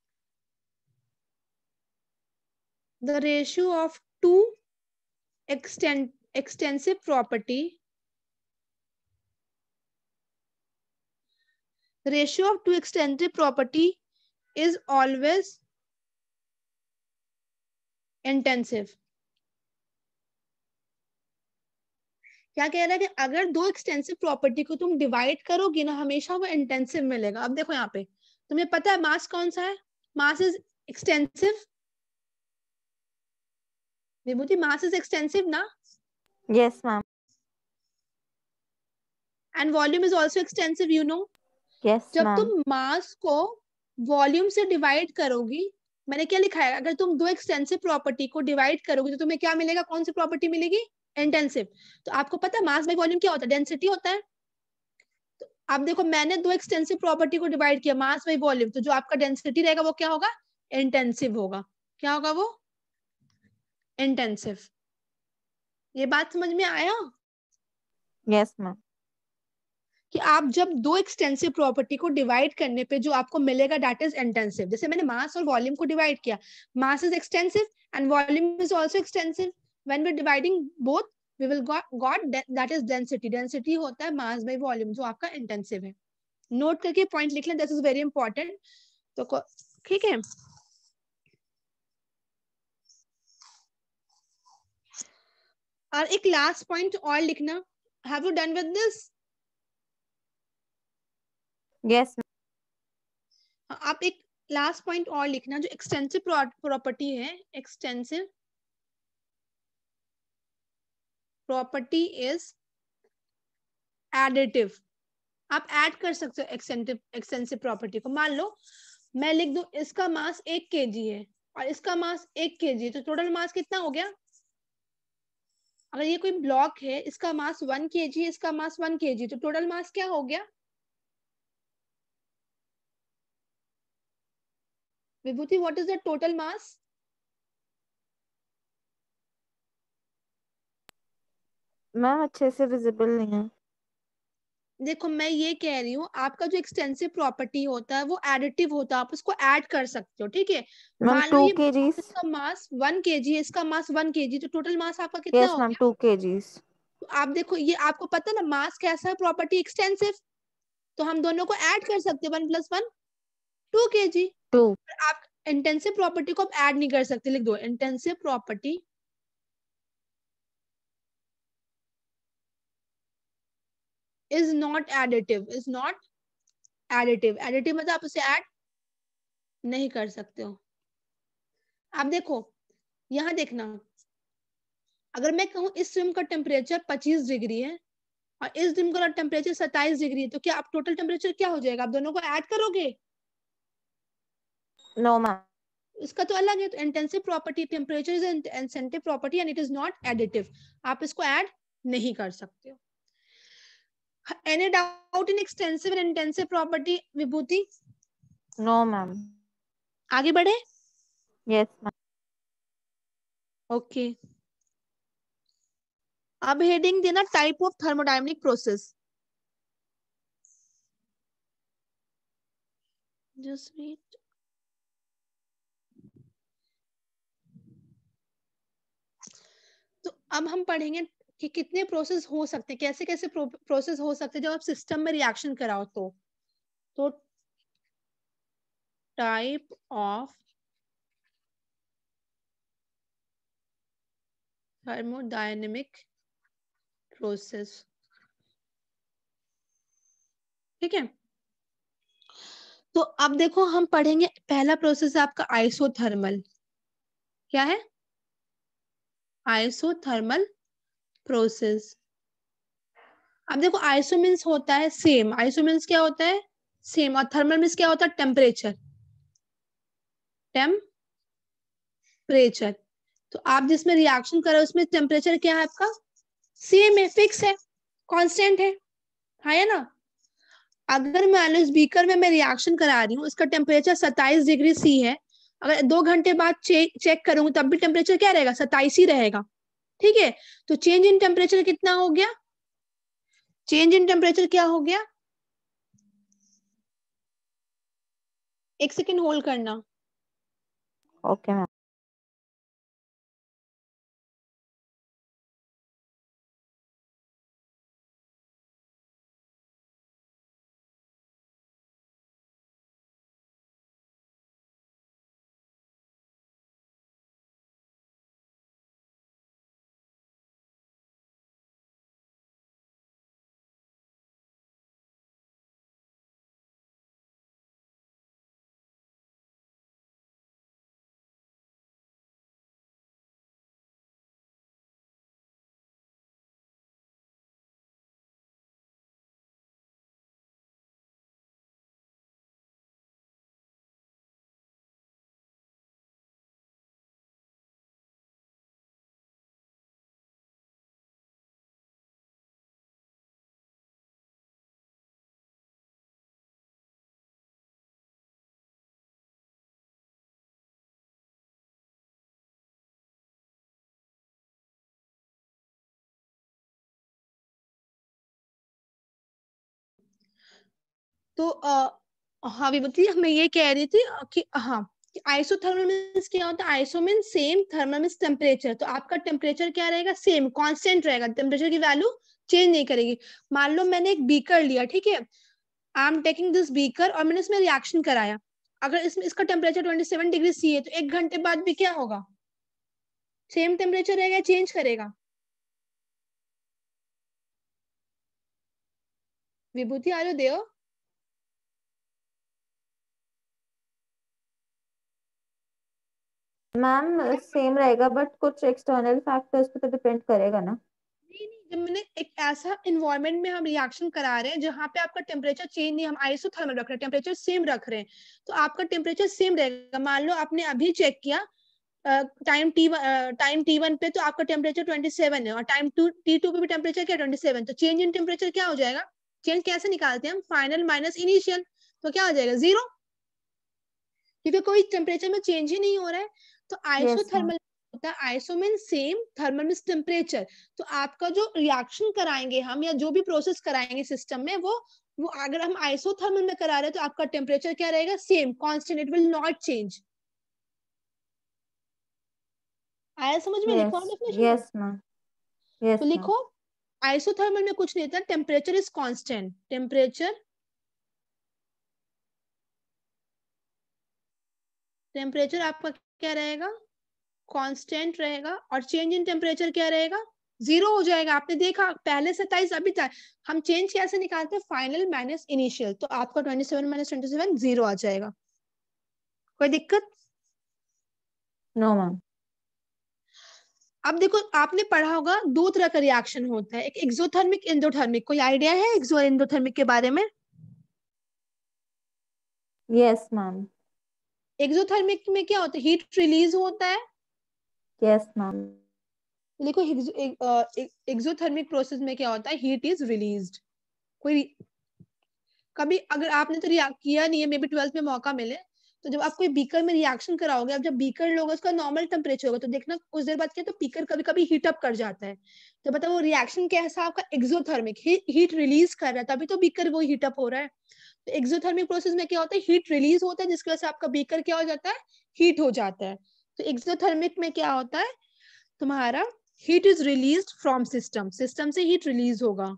the ratio of two extensive property ratio of two extensive property is always intensive क्या कह रहा है कि अगर दो एक्सटेंसिव प्रॉपर्टी को तुम डिवाइड करोगे ना हमेशा वो इंटेंसिव मिलेगा अब देखो यहाँ पे तुम्हें पता है मास कौन सा है mass is extensive Vibhuti mass is extensive ना yes ma'am and volume is also extensive you know yes जब तुम मास को वॉल्यूम से डिवाइड करोगी मैंने क्या लिखा है अगर तुम दो एक्सटेंसिव प्रॉपर्टी को डिवाइड करोगे तो तुम्हें क्या मिलेगा कौन सी प्रॉपर्टी मिलेगी इंटेंसिव तो आपको पता है मास बाई वॉल्यूम क्या होता है डेंसिटी होता है तो आप देखो मैंने दो एक्सटेंसिव प्रॉपर्टी को डिवाइड किया मास बाई वॉल्यूम तो जो आपका डेंसिटी रहेगा वो क्या होगा इंटेंसिव होगा क्या होगा वो इंटेंसिव ये बात समझ में आया यस yes, कि आप जब दो एक्सटेंसिव प्रॉपर्टी को डिवाइड करने पे जो आपको मिलेगा डेट इज इंटेंसिव जैसे मैंने मास और वॉल्यूम को डिवाइड किया mass is extensive and volume is also extensive when we're dividing both we will got got that is density density hota hai mass by volume जो aapka intensive hai note karke point likh le this is very important to so, theek hai और एक लास्ट पॉइंट और लिखना have you done with this yes आप एक लास्ट पॉइंट और लिखना जो एक्सटेंसिव प्रॉपर्टी है एक्सटेंसिव प्रॉपर्टी इज additive. आप एड कर सकते हो एक्सेंटिव एक्सेंसिव प्रॉपर्टी को मान लो मैं लिख दू इसका मास एक के जी है और इसका मास एक के जी तो टोटल मास कितना हो गया अगर ये कोई ब्लॉक है इसका मास वन के जी इसका मास वन के जी तो टोटल मास क्या हो गया Vibhuti what is the total mass ma'am अच्छे से विजिबल नहीं है देखो मैं ये कह रही हूँ आपका जो एक्सटेंसिव प्रॉपर्टी होता है वो एडिटिव होता है आप उसको ऐड कर सकते हो ठीक है मान लो ये इसका मास वन के जी इसका मास वन के जी तो टोटल मास आपका कितना yes, हो टू के तो आप देखो ये आपको पता है ना मास कैसा है प्रॉपर्टी एक्सटेंसिव तो हम दोनों को ऐड कर सकते वन प्लस वन टू के जी टू आप इंटेंसिव प्रॉपर्टी को आप ऐड नहीं कर सकते लिख दो intensive property is not additive is not additive additive मतलब आप उसे ऐड नहीं कर सकते हो आप देखो यहां देखना अगर मैं कहूँ इस स्विम का टेम्परेचर 25 डिग्री है और इस डिम का टेम्परेचर 27 डिग्री है तो क्या आप टोटल टेम्परेचर क्या हो जाएगा आप दोनों को ऐड करोगे नो no, मैम इसका तो अलग है तो intensive property temperature is intensive property and it is not additive आप इसको ऐड नहीं कर सकते हो any doubt in extensive and intensive property vibhuti no ma'am aage badhe yes ma'am okay अब हेडिंग देना type of thermodynamic process just read. तो अब हम पढ़ेंगे कि कितने प्रोसेस हो सकते कैसे कैसे प्रोसेस हो सकते जब आप सिस्टम में रिएक्शन कराओ तो तो टाइप ऑफ थर्मोडायनेमिक प्रोसेस ठीक है तो अब देखो हम पढ़ेंगे पहला प्रोसेस है आपका आइसोथर्मल क्या है आइसोथर्मल प्रोसेस अब देखो आइसोमीन्स होता है सेम आइसोमीन्स क्या होता है सेम और थर्मल मीन्स क्या होता है टेम्परेचर टेम्परेचर तो आप जिसमें रिएक्शन करो उसमें टेम्परेचर क्या है आपका सेम है फिक्स है कांस्टेंट है हाँ है ना अगर मैं लो इस बीकर में मैं रिएक्शन करा रही हूँ उसका टेम्परेचर सताइस डिग्री सी है अगर दो घंटे बाद चेक चेक करूंगी तब भी टेम्परेचर क्या रहेगा सताइस ही रहेगा ठीक है तो चेंज इन टेम्परेचर कितना हो गया चेंज इन टेम्परेचर क्या हो गया एक सेकेंड होल्ड करना ओके okay, मैम तो अः हाँ विभूति मैं ये कह रही थी कि हाँ आइसोथर्मल मीन्स क्या होता है iso mean same thermal means temperature तो आपका टेम्परेचर क्या रहेगा सेम कांस्टेंट रहेगा टेम्परेचर की वैल्यू चेंज नहीं करेगी मान लो मैंने एक बीकर लिया ठीक है I am taking this beaker और मैंने इसमें रिएक्शन कराया अगर इसमें इसका temperature twenty seven degree C है तो एक घंटे बाद भी क्या होगा सेम टेम्परेचर रहेगा चेंज करेगा विभूति आर देव मैम सेम रहेगा बट कुछ एक्सटर्नल फैक्टर्स पे तो डिपेंड करेगा ना नहीं नहीं जब मैंने एक ऐसा इन्वायरमेंट में हम रिएक्शन करा रहे हैं जहाँ पे आपका टेम्परेचर चेंज नहीं हम आइसोथर्मल रख रहे हैं टेम्परेचर सेम रख रहे हैं तो आपका टेम्परेचर सेम रहेगा मान लो आपने अभी चेक किया time T time T one पे तो आपका टेम्परेचर ट्वेंटी सेवन है और टाइम टू टी टू पे भी टेम्परेचर क्या ट्वेंटी सेवन तो चेंज इन टेम्परेचर क्या हो जाएगा चेंज कैसे निकालते हैं हम फाइनल माइनस इनिशियल तो क्या हो जाएगा जीरो क्योंकि कोई टेम्परेचर में चेंज ही नहीं हो रहा है तो आइसोथर्मल थर्मल होता है iso mean same thermal mean temperature तो आपका जो रिएक्शन कराएंगे हम या जो भी प्रोसेस कराएंगे सिस्टम में वो वो अगर हम थर्मल में करा रहे हैं तो आपका टेम्परेचर क्या रहेगा same constant it will not change आया समझ में yes, लिखो yes, तो लिखो आइसोथर्मल में कुछ नहीं था temperature is constant temperature temperature आपका क्या रहेगा कांस्टेंट रहेगा और चेंज इन टेम्परेचर क्या रहेगा जीरो हो जाएगा आपने देखा पहले सत्ताईस अभी तक हम चेंज कैसे निकालते हैं फाइनल माइनस इनिशियल तो आपका twenty seven minus twenty seven zero आ जाएगा कोई दिक्कत नो no, मैम अब देखो आपने पढ़ा होगा दो तरह का रिएक्शन होता है एक एक्सोथर्मिक इंडोथर्मिक कोई आइडिया है एक्सो इंडोथर्मिक के बारे में यस yes, मैम एक्सोथर्मिक में क्या होता है हीट रिलीज होता है यस मैम देखो एक्सोथर्मिक प्रोसेस में क्या होता है हीट इज रिलीज्ड कोई कभी अगर आपने तो रिएक्ट किया नहीं है मे बी ट्वेल्थ में मौका मिले तो जब आप कोई बीकर में रिएक्शन कराओगे आप जब बीकर लोग उसका नॉर्मल टेम्परेचर होगा तो देखना कुछ देर बाद क्या तो बीकर कभी कभी हीट अप कर जाता है तो पता वो रिएक्शन कैसा आपका एक्सोथर्मिक हीट रिलीज कर रहा है तभी तो बीकर वो हीट अप हो रहा है तो एक्सोथर्मिक प्रोसेस में क्या होता है हीट रिलीज होता है जिसकी वजह से आपका बीकर क्या हो जाता है हीट हो जाता है तो एक्सोथर्मिक में क्या होता है तुम्हारा heat is release from system system से हीट रिलीज होगा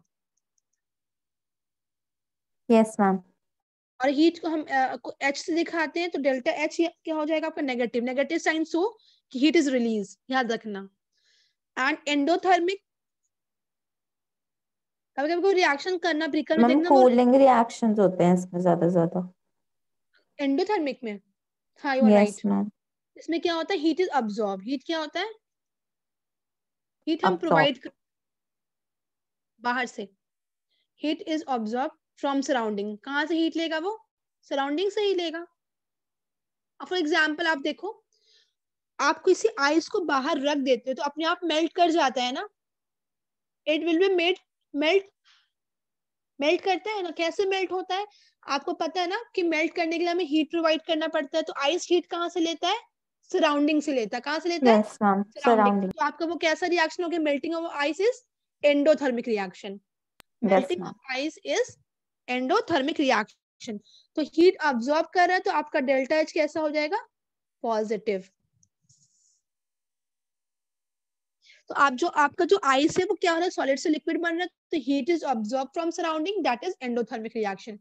यस yes, मैम और हीट को हम एच से दिखाते हैं तो डेल्टा एच क्या हो जाएगा आपका नेगेटिव नेगेटिव साइन सो कि हीट इज रिलीज याद रखना एंड एंडोथर्मिक कभी कभी कोई रिएक्शन करना ब्रिकर में देखना कूलिंग रिएक्शंस होते हैं इसमें ज्यादा ज्यादा एंडोथर्मिक में हाँ यू राइट इसमें क्या होता है हीट इज अब्सॉर्ब हीट क्या होता है हीट हम प्रोवाइड कर... बाहर से heat is absorb from surrounding कहाँ से हीट लेगा वो सराउंडिंग से ही लेगा अब फॉर एग्जाम्पल आप देखो आप किसी आइस को बाहर रख देते हो तो अपने आप मेल्ट कर जाता है ना it will be made melt melt करता है ना कैसे मेल्ट होता है आपको पता है ना कि मेल्ट करने के लिए हमें हीट प्रोवाइड करना पड़ता है तो आइस हीट कहाँ से लेता है सराउंडिंग से लेता है कहाँ से लेता yes, है सराउंडिंग तो आपका वो कैसा रिएक्शन हो गया melting of ice is endothermic reaction melting of ice is endothermic reaction तो हीट ऑब्जॉर्ब कर रहा है तो आपका डेल्टा एच कैसा हो जाएगा पॉजिटिव तो आप जो आपका जो आइस है वो क्या हो रहा है सॉलिड से लिक्विड बन रहा है तो heat is absorb from surrounding that is endothermic reaction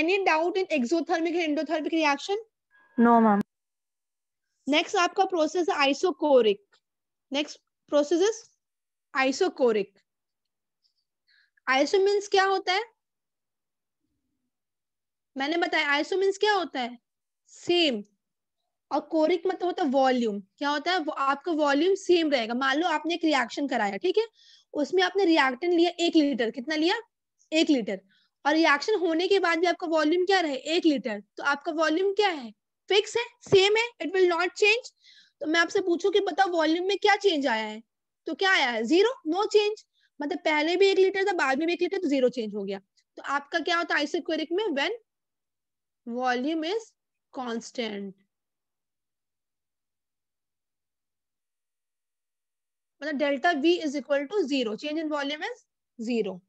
any doubt in exothermic and endothermic reaction no ma'am next आपका प्रोसेस है isochoric next process is isochoric iso means क्या होता है मैंने बताया आइसो मीन्स क्या होता है सेम और कोरिक मतलब होता है वॉल्यूम क्या होता है आपका वॉल्यूम सेम रहेगा मान लो आपने एक रिएक्शन कराया ठीक है उसमें आपने रिएक्टेंट लिया एक लीटर कितना लिया एक लीटर और रिएक्शन होने के बाद भी आपका वॉल्यूम क्या रहे एक लीटर तो आपका वॉल्यूम क्या है फिक्स है सेम है इट विल नॉट चेंज तो मैं आपसे पूछू की बताओ वॉल्यूम में क्या चेंज आया है तो क्या आया है जीरो नो चेंज मतलब पहले भी एक लीटर था बाद में भी एक लीटर तो जीरो चेंज हो गया तो आपका क्या होता है आइसोक्वेरिक में वेन वॉल्यूम इज कॉन्स्टेंट मतलब delta V is equal to zero change in volume is zero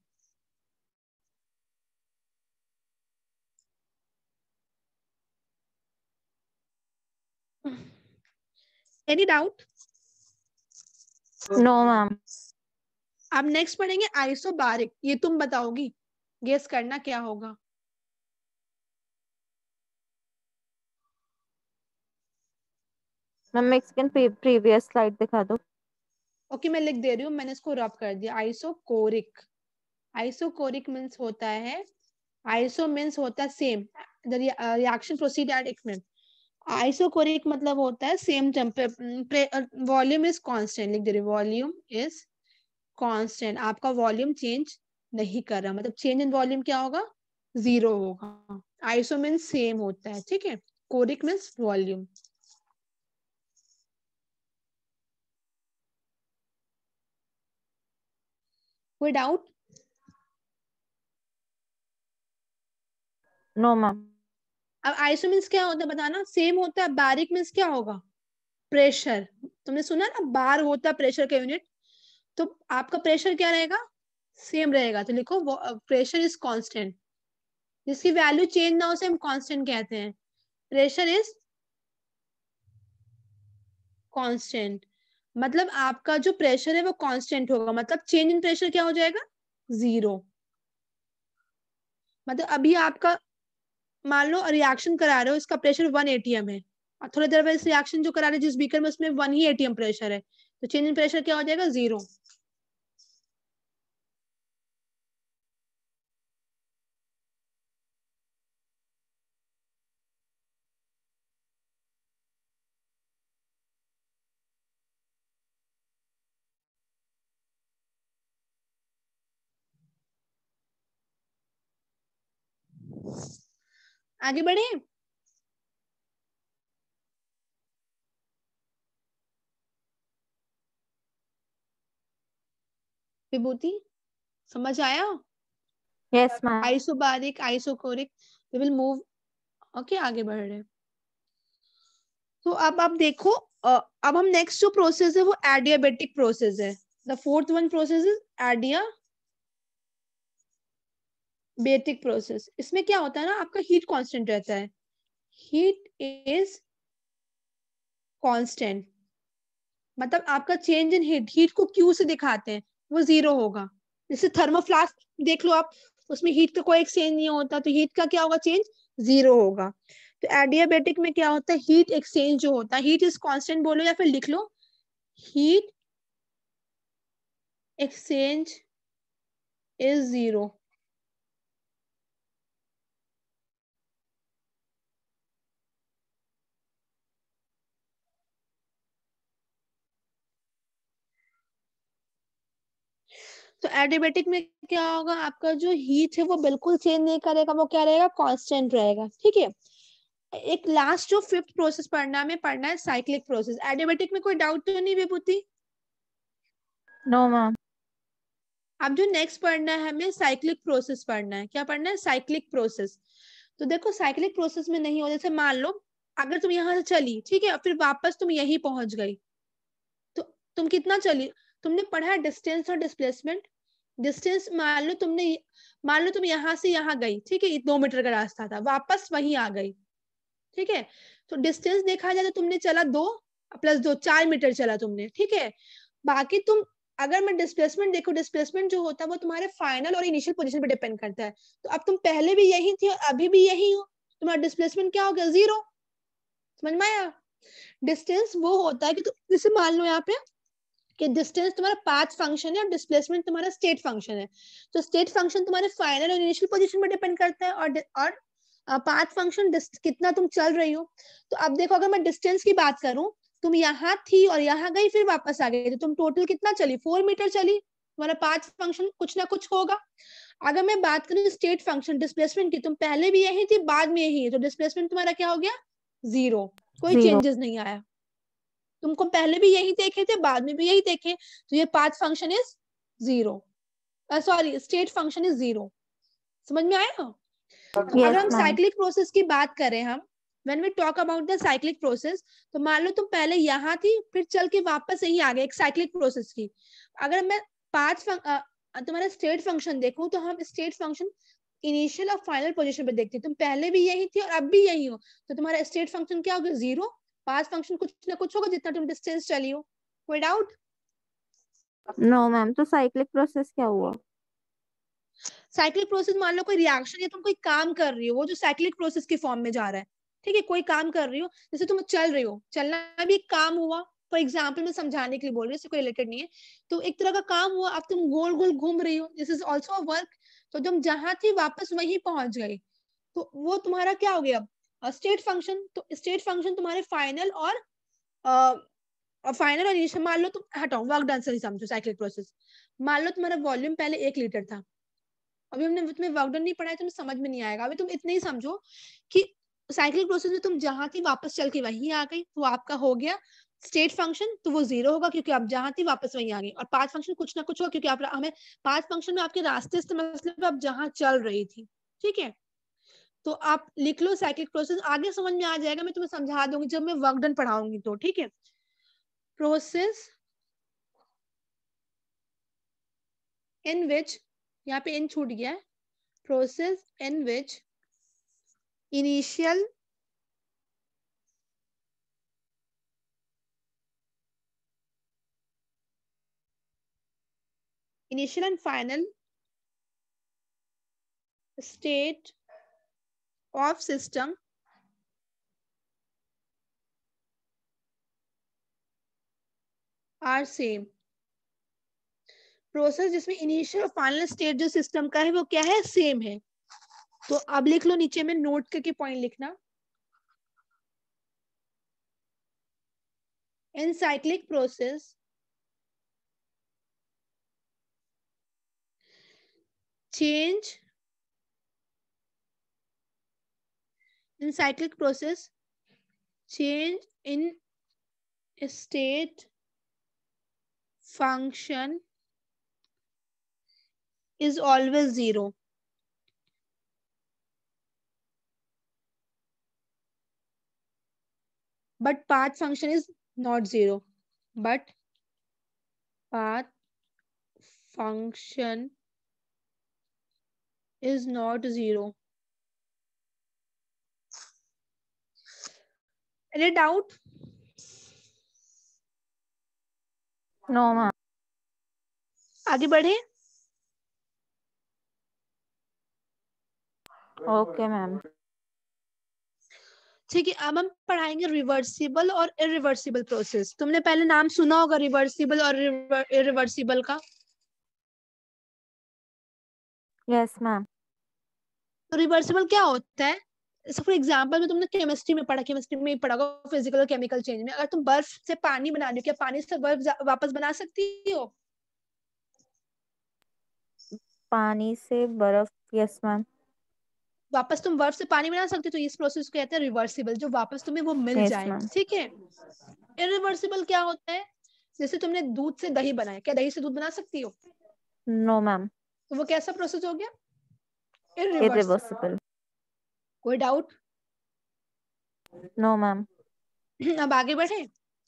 Any doubt? No, ma'am. अब नेक्स्ट पढ़ेंगे isobaric. ये तुम बताओगी. गेस करना क्या होगा? मैम एक सेकंड प्रीवियस स्लाइड दिखा दो ओके मैं लिख दे रही हूँ मैंने इसको रब कर दिया आइसोकोरिक आइसोकोरिक मींस होता है आइसो मींस होता है सेम रिएक्शन प्रोसीड एट एक मिनट आइसोकोरिक मतलब होता है same temperature volume is constant लिख दे रही वॉल्यूम इज कांस्टेंट आपका वॉल्यूम चेंज नहीं कर रहा मतलब चेंज इन वॉल्यूम क्या होगा जीरो होगा आइसो मीन्स सेम होता है ठीक है कोरिक मीन्स वॉल्यूम कोई डाउट नो मैम अब आइसो मीन्स क्या होता है बताना सेम होता है बारिक मीन्स क्या होगा प्रेशर तुमने सुना ना बार होता है प्रेशर का यूनिट तो आपका प्रेशर क्या रहेगा सेम रहेगा तो लिखो प्रेशर इज कांस्टेंट जिसकी वैल्यू चेंज ना हो सेम कांस्टेंट कहते हैं प्रेशर इज कांस्टेंट मतलब आपका जो प्रेशर है वो कांस्टेंट होगा मतलब चेंज इन प्रेशर क्या हो जाएगा जीरो मतलब अभी आपका मान लो रिएक्शन करा रहे हो इसका प्रेशर वन एटीएम है और थोड़ी देर बाद इस रिएक्शन जो करा रहे हैं जिस बीकर में उसमें वन ही एटीएम प्रेशर है तो चेंज इन प्रेशर क्या हो जाएगा जीरो आगे बढ़े विभूति समझ आया yes ma'am isobaric isochoric we will move okay आगे बढ़ रहे तो अब आप देखो अब हम नेक्स्ट जो प्रोसेस है वो एडियाबेटिक प्रोसेस है the fourth one process is adiabatic process इसमें क्या होता है ना आपका हीट कांस्टेंट रहता है हीट इज कांस्टेंट मतलब आपका चेंज इन हीट हीट को क्यू से दिखाते हैं वो जीरो होगा जैसे थर्मोफ्लास्क देख लो आप उसमें हीट का कोई एक्सचेंज नहीं होता तो हीट का क्या होगा चेंज जीरो होगा तो एडियाबेटिक में क्या होता है हीट एक्सचेंज जो होता है हीट इज कांस्टेंट बोलो या फिर लिख लो हीट एक्सचेंज इज जीरो तो एडिबेटिक में क्या होगा आपका जो हीट है वो बिल्कुल चेंज नहीं करेगा वो क्या रहेगा कॉन्स्टेंट रहेगा ठीक है एक लास्ट जो फिफ्थ प्रोसेस पढ़ना में पढ़ना है साइक्लिक प्रोसेस एडिबेटिक में कोई डाउट तो नहीं विभूति नो मैम अब जो नेक्स्ट पढ़ना है हमें साइक्लिक प्रोसेस पढ़ना है क्या पढ़ना है साइक्लिक प्रोसेस तो देखो साइक्लिक प्रोसेस में नहीं हो जैसे मान लो अगर तुम यहाँ से चली ठीक है फिर वापस तुम यही पहुंच गई तो तुम कितना चली तुमने पढ़ा डिस्टेंस और डिस्प्लेसमेंट डिस्टेंस मान लो तुमने मान लो तुम यहाँ से यहाँ गई ठीक है दो मीटर का रास्ता था वापस वही आ गई ठीक है तो डिस्टेंस देखा जाए तो तुमने चला दो प्लस दो चार मीटर चला तुमने ठीक है बाकी तुम अगर मैं डिस्प्लेसमेंट देखो डिस्प्लेसमेंट जो होता है वो तुम्हारे फाइनल और इनिशियल पोजीशन पे डिपेंड करता है तो अब तुम पहले भी यही थी और अभी भी यही हो तुम्हारा डिस्प्लेसमेंट क्या हो गया जीरो समझ में आया डिस्टेंस वो होता है कि तुम जैसे मान लो यहाँ पे कि डिस्टेंस तुम्हारा पाथ फंक्शन है और डिस्प्लेसमेंट तुम्हारा स्टेट फंक्शन है तो स्टेट फंक्शन तुम्हारे फाइनल और इनिशियल पोजीशन पर डिपेंड करता है और और पाथ uh, फंक्शन कितना तुम चल रही हो तो अब देखो अगर मैं डिस्टेंस की बात करूं तुम यहाँ थी और यहाँ गई फिर वापस आ गई तो तुम टोटल कितना चली फोर मीटर चली तुम्हारा पाथ फंक्शन कुछ ना कुछ होगा अगर मैं बात करूं स्टेट फंक्शन डिस्प्लेसमेंट की तुम पहले भी यही थी बाद में यही है तो डिस्प्लेसमेंट तुम्हारा क्या हो गया जीरो कोई चेंजेस नहीं आया तुमको पहले भी यही देखे थे बाद में भी यही देखे तो ये path function is zero sorry state function is zero समझ में आया yes, अगर हम साइक्लिक प्रोसेस की बात करें हम when we talk about the cyclic process तो मान लो तुम पहले यहाँ थी फिर चल के वापस यही आ गए एक साइक्लिक प्रोसेस की अगर मैं पांच uh, तुम्हारा स्टेट फंक्शन देखूं तो हम स्टेट फंक्शन इनिशियल और फाइनल पोजीशन पे देखते हैं तुम पहले भी यही थी और अब भी यही हो तो तुम्हारा स्टेट फंक्शन क्या होगा जीरो पास फंक्शन कुछ ना कुछ होगा जितना तुम डिस्टेंस चली हो कोई डाउट नो मैम तो साइक्लिक प्रोसेस क्या हुआ साइक्लिक प्रोसेस मान लो कोई रिएक्शन या तुम कोई काम कर रही हो वो जो साइक्लिक प्रोसेस के फॉर्म में जा रहा है ठीक है कोई काम कर रही हो जैसे तुम चल रही हो चलना भी काम हुआ फॉर एग्जाम्पल मैं समझाने के लिए बोल रही हूँ कोई रिलेटेड नहीं है तो एक तरह का काम हुआ अब तुम गोल गोल घूम रही हो दिस इज ऑल्सो वर्क तो तुम जहां थी वापस वहीं पहुंच गए तो वो तुम्हारा क्या हो गया अब स्टेट फंक्शन तो स्टेट फंक्शन तुम्हारे फाइनल और फाइनल और इनिशियल मान लो तुम हटाओ वर्क डन से समझो साइकिल प्रोसेस मान लो तुम्हारा वॉल्यूम पहले एक लीटर था अभी हमने तुम्हें वर्क डन नहीं पढ़ा है तुम्हें समझ में नहीं आएगा अभी तुम इतने ही समझो कि साइकिल प्रोसेस में तुम जहाँ थी वापस चल के वहीं आ गई वो आपका हो गया स्टेट फंक्शन तो वो जीरो होगा क्योंकि आप जहां थी वापस वहीं आ गए और पांच फंक्शन कुछ ना कुछ होगा क्योंकि आप हमें पांच फंक्शन में आपके रास्ते से मतलब आप जहां चल रही थी ठीक है तो आप लिख लो साइक्लिक प्रोसेस आगे समझ में आ जाएगा मैं तुम्हें समझा दूंगी जब मैं वर्कडन पढ़ाऊंगी तो ठीक है प्रोसेस इन विच यहाँ पे इन छूट गया है process in which initial initial and final state of system are same process जिसमें इनिशियल और फाइनल स्टेट जो सिस्टम का है वो क्या है सेम है तो अब लिख लो नीचे में नोट करके पॉइंट लिखना in cyclic process change In cyclic process, change in state function is always zero. But path function is not zero. But path function is not zero. Any doubt? No, ma'am. आगे बढ़े ओके मैम ठीक है अब हम पढ़ाएंगे रिवर्सिबल और इरिवर्सिबल प्रोसेस तुमने पहले नाम सुना होगा रिवर्सिबल और इरिवर्सिबल का यस मैम तो रिवर्सिबल क्या होता है सो फॉर एग्जाम्पल में तुमने केमिस्ट्री में पढ़ा केमिस्ट्री में पढ़ा होगा फिजिकल और केमिकल चेंज में अगर तुम बर्फ से पानी बना रही हो क्या पानी से बर्फ वापस बना सकती हो पानी से बर्फ यस मैम वापस तुम बर्फ से पानी बना सकते हो तो इस प्रोसेस को कहते हैं रिवर्सिबल जो वापस तुम्हें वो मिल yes, जाए ठीक है इरिवर्सिबल क्या होता है जैसे तुमने दूध से दही बनाया क्या दही से दूध बना सकती हो नो no, मैम तो वो कैसा प्रोसेस हो गया इरिवर्सिबल कोई डाउट नो मैम अब आगे बढ़े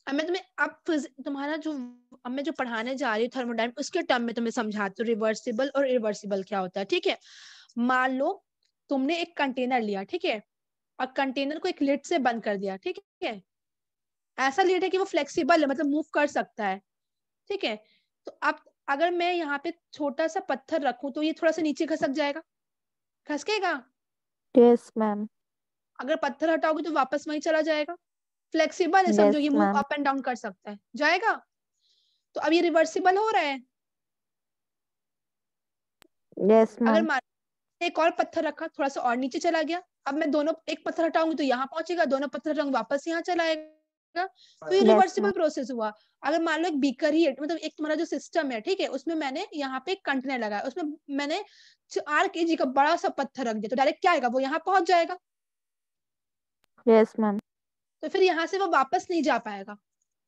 अब मैं तुम्हें अब तुम्हारा जो अब मैं जो पढ़ाने जा रही हूँ थर्मोडाइन उसके टर्म में तुम्हें समझाती हूँ रिवर्सिबल और रिवर्सिबल क्या होता है ठीक है मान लो तुमने एक कंटेनर लिया ठीक है और कंटेनर को एक लिड से बंद कर दिया ठीक है ऐसा लिड है कि वो फ्लेक्सिबल है मतलब मूव कर सकता है ठीक है तो अब अगर मैं यहाँ पे छोटा सा पत्थर रखू तो ये थोड़ा सा नीचे खसक जाएगा खसकेगा यस मैम अगर पत्थर हटाओगे तो वापस वही चला जाएगा फ्लेक्सिबल है समझो ये मूव अप एंड डाउन कर सकता है जाएगा तो अब ये रिवर्सिबल हो रहा है yes, अगर मान एक और पत्थर रखा थोड़ा सा और नीचे चला गया अब मैं दोनों एक पत्थर हटाऊंगी तो यहाँ पहुंचेगा दोनों पत्थर रंग वापस यहाँ चलाएगा ना तो ये रिवर्सिबल प्रोसेस हुआ अगर मान लो एक बीकर ही मतलब एक तुम्हारा जो सिस्टम है ठीक है उसमें मैंने यहाँ पे कंटेनर लगाया उसमें मैंने आठ के जी का बड़ा सा पत्थर रख दिया तो डायरेक्ट क्या आएगा वो यहाँ पहुंच जाएगा यस yes, मैम तो फिर यहाँ से वो वापस नहीं जा पाएगा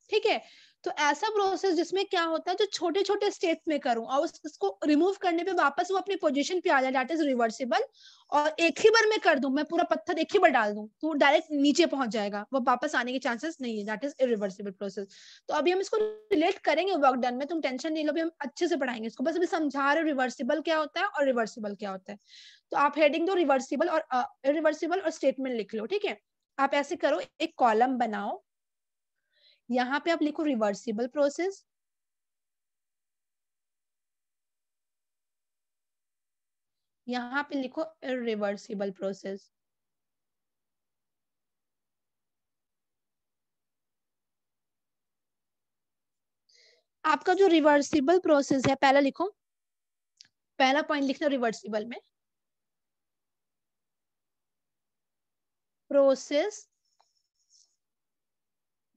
ठीक है तो ऐसा प्रोसेस जिसमें क्या होता है जो छोटे छोटे स्टेप्स में करूं और उसको रिमूव करने पे वापस वो अपनी पोजीशन पे आ जाए डेट इज रिवर्सिबल और एक ही बार में कर दूं मैं पूरा पत्थर एक ही बार डाल दूं तो डायरेक्ट नीचे पहुंच जाएगा वो वापस आने के चांसेस नहीं है दैट इज इरिवर्सिबल प्रोसेस तो अभी हम इसको रिलेट करेंगे वर्क डन में तुम टेंशन नहीं लो अभी हम अच्छे से पढ़ाएंगे इसको बस अभी समझा रहे रिवर्सिबल क्या होता है और रिवर्सिबल क्या होता है तो आप हेडिंग दो रिवर्सिबल और रिवर्सिबल और स्टेटमेंट लिख लो ठीक है आप ऐसे करो एक कॉलम बनाओ यहाँ पे आप लिखो रिवर्सिबल प्रोसेस यहाँ पे लिखो रिवर्सिबल प्रोसेस आपका जो रिवर्सिबल प्रोसेस है पहला लिखो पहला पॉइंट लिखना रिवर्सिबल में process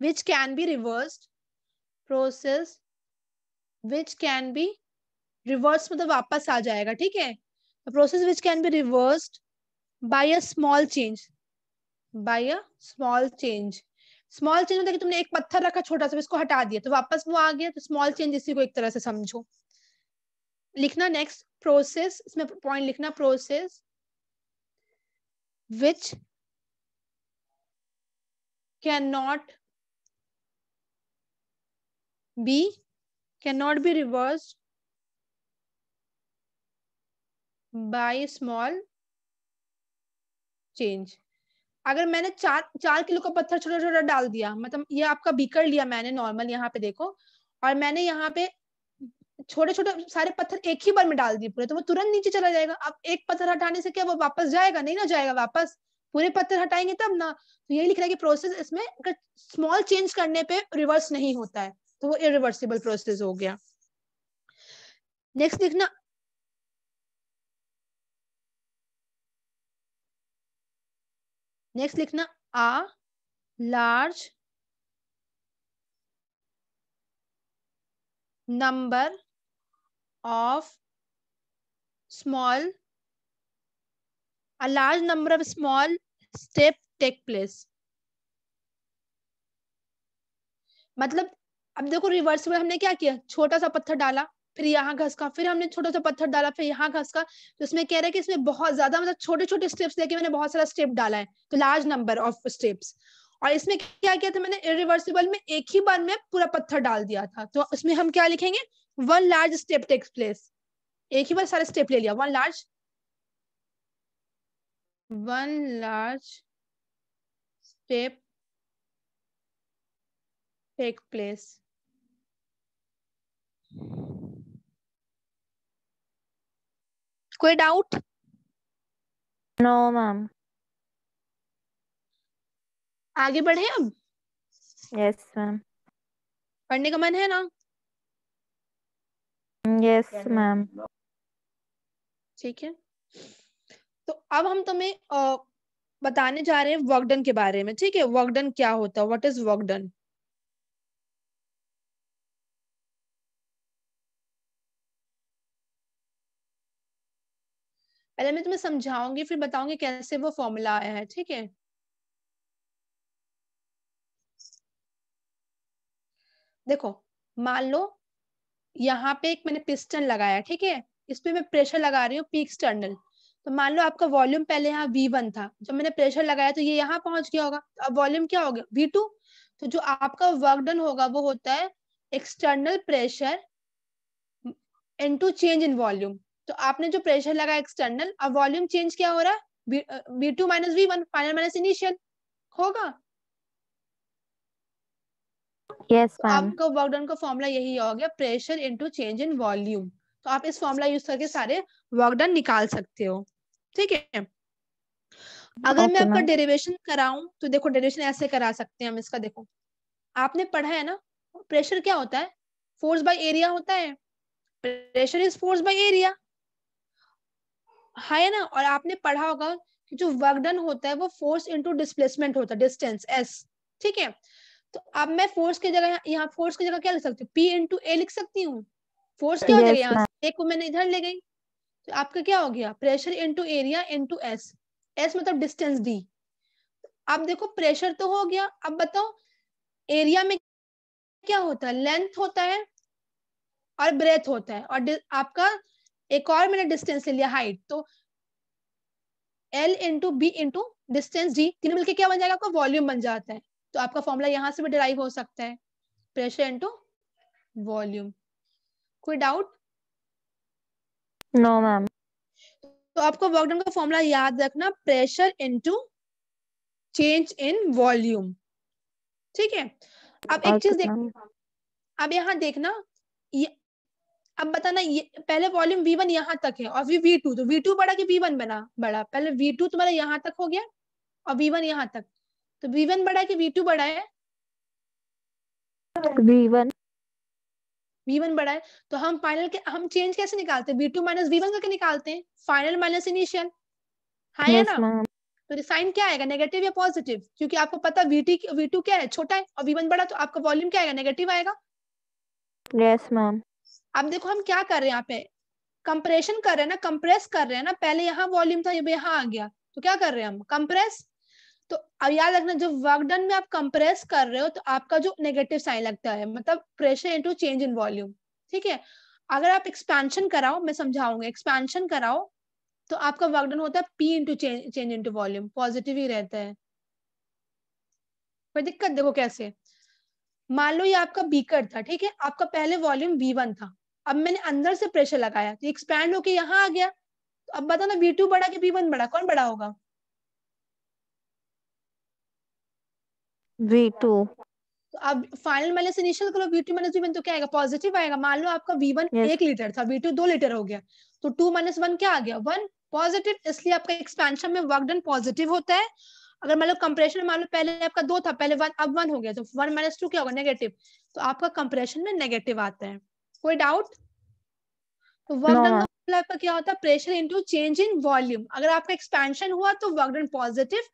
which can be reversed process which can be reversed मतलब वापस आ जाएगा ठीक है process which can be reverse by a small change by a small change small change होता है कि तुमने एक पत्थर रखा छोटा सा इसको हटा दिया तो वापस वो आ गया तो स्मॉल चेंज इसी को एक तरह से समझो लिखना नेक्स्ट प्रोसेस इसमें पॉइंट लिखना process which can not B cannot be reversed by small change. अगर मैंने चार चार किलो का पत्थर छोटा छोटा डाल दिया मतलब ये आपका बीकर लिया मैंने नॉर्मल यहाँ पे देखो और मैंने यहाँ पे छोटे छोटे सारे पत्थर एक ही बार में डाल दिए पूरे तो वो तुरंत नीचे चला जाएगा अब एक पत्थर हटाने से क्या वो वापस जाएगा नहीं ना जाएगा वापस पूरे पत्थर हटाएंगे तब ना तो यही लिख रहा है कि प्रोसेस इसमें स्मॉल चेंज करने पे रिवर्स नहीं होता है तो वो इरिवर्सिबल प्रोसेस हो गया नेक्स्ट देखना नेक्स्ट लिखना a large number of small a large number of small step take place मतलब अब देखो रिवर्स में हमने क्या किया छोटा सा पत्थर डाला फिर यहाँ का फिर हमने छोटा सा पत्थर डाला फिर यहाँ का तो इसमें कह रहे हैं कि इसमें बहुत ज्यादा मतलब छोटे छोटे स्टेप्स लेके मैंने बहुत सारा स्टेप डाला है तो लार्ज नंबर ऑफ स्टेप्स और इसमें क्या किया था मैंने इरिवर्सिबल में एक ही बार में पूरा पत्थर डाल दिया था तो इसमें हम क्या लिखेंगे one large step takes place एक ही बार सारा स्टेप ले लिया one large one large step take place कोई डाउट नो मैम आगे बढ़े अब यस मैम पढ़ने का मन है ना यस मैम ठीक है तो अब हम तुम्हें आ, बताने जा रहे हैं वर्कडन के बारे में ठीक है वर्कडन क्या होता है व्हाट इज वर्कडन पहले मैं तुम्हें समझाऊंगी फिर बताऊंगी कैसे वो फॉर्मूला आया है ठीक है देखो मान लो यहाँ पे एक मैंने पिस्टन लगाया ठीक है इस पे मैं प्रेशर लगा रही हूँ पी एक्सटर्नल तो मान लो आपका वॉल्यूम पहले यहाँ वी वन था जब मैंने प्रेशर लगाया तो ये यहाँ पहुंच गया होगा तो अब वॉल्यूम क्या हो गया वी टू तो जो आपका वर्क डन होगा वो होता है external pressure into change in volume तो आपने जो प्रेशर लगा एक्सटर्नल अब वॉल्यूम चेंज क्या हो रहा है V two minus V one final minus initial होगा yes, तो आपका वर्कडाउन का फॉर्मूला यही हो गया pressure into change in volume तो आप इस फॉर्मूला यूज करके सारे वर्कडाउन निकाल सकते हो ठीक है अगर okay, मैं आपका डेरिवेशन कराऊं तो देखो डेरिवेशन ऐसे करा सकते हैं हम इसका देखो आपने पढ़ा है ना प्रेशर क्या होता है फोर्स बाय एरिया होता है pressure is force by area है हाँ ना और आपने पढ़ा होगा कि जो वर्क डन होता है वो फोर्स इंटू डिस्प्लेसमेंट होता है डिस्टेंस एस ठीक है तो अब मैं फोर्स की जगह यहाँ फोर्स की जगह क्या लिख सकती हूँ पी इंटू ए लिख सकती हूँ फोर्स क्या हो जाएगा यहाँ ए को मैंने इधर ले गई तो आपका क्या हो गया pressure into area into S S मतलब डिस्टेंस डी अब देखो प्रेशर तो हो गया अब बताओ एरिया में क्या होता है लेंथ होता है और ब्रेथ होता है और आपका एक और मैंने डिस्टेंस ले लिया हाइट तो L into B into distance D तीनों मिलकर क्या बन जाएगा आपका वॉल्यूम बन जाता है तो आपका फॉर्मूला यहां से भी डिराइव हो सकता है प्रेशर इंटू वॉल्यूम कोई डाउट नो मैम तो आपको वर्कडन का फॉर्मूला याद रखना pressure into change in volume ठीक है अब एक चीज देखना अब यहाँ देखना अब बताना ये पहले वॉल्यूम वी वन यहाँ तक है और वी टू तो वी टू बड़ा कि वी वन बना बड़ा पहले वी टू तुम्हारा यहाँ तक हो गया और वी वन यहाँ तक तो वी वन बड़ा कि वी टू बड़ा है वी वन वी वन बड़ा है तो हम फाइनल के हम चेंज कैसे निकालते हैं V two minus V one करके निकालते हैं फाइनल माइनस इनिशियल हाँ yes, ना तो साइन क्या आएगा नेगेटिव या पॉजिटिव क्योंकि आपको पता वी टी वी टू क्या है छोटा है और वी वन बड़ा तो आपका वॉल्यूम क्या आएगा नेगेटिव आएगा यस मैम अब देखो हम क्या कर रहे हैं यहाँ पे कंप्रेशन कर रहे हैं ना कंप्रेस कर रहे हैं ना पहले यहाँ वॉल्यूम था यहाँ आ गया तो क्या कर रहे हैं हम कंप्रेस तो अब याद रखना जब वर्क डन में आप कंप्रेस कर रहे हो तो आपका जो नेगेटिव साइन लगता है मतलब pressure into change in volume ठीक है अगर आप एक्सपेंशन कराओ मैं समझाऊंगा एक्सपेंशन कराओ तो आपका वर्क डन होता है P into change into volume positive ही रहता है पर दिक्कत देखो कैसे मान लो ये आपका बीकर था ठीक है आपका पहले वॉल्यूम वी वन था अब मैंने अंदर से प्रेशर लगाया तो एक्सपैंड होके यहाँ आ गया तो अब ना बी टू बड़ा कि बी वन बड़ा कौन बड़ा होगा बी टू तो अब फाइनल माइनस इनिशियल करो V two minus V one तो क्या आएगा पॉजिटिव आएगा मान लो आपका वी वन yes. एक लीटर था बी टू दो लीटर हो गया तो टू माइनस वन क्या आ गया वन पॉजिटिव इसलिए आपका एक्सपेंशन में वर्क डन पॉजिटिव होता है अगर मान लो कंप्रेशन मान लो पहले आपका दो था पहले वन अब वन हो गया तो वन माइनस टू क्या होगा नेगेटिव तो आपका कंप्रेशन में नेगेटिव आता है कोई डाउट तो वर्क का मतलब क्या होता है pressure into change in volume अगर आपका एक्सपेंशन हुआ तो वर्क डन पॉजिटिव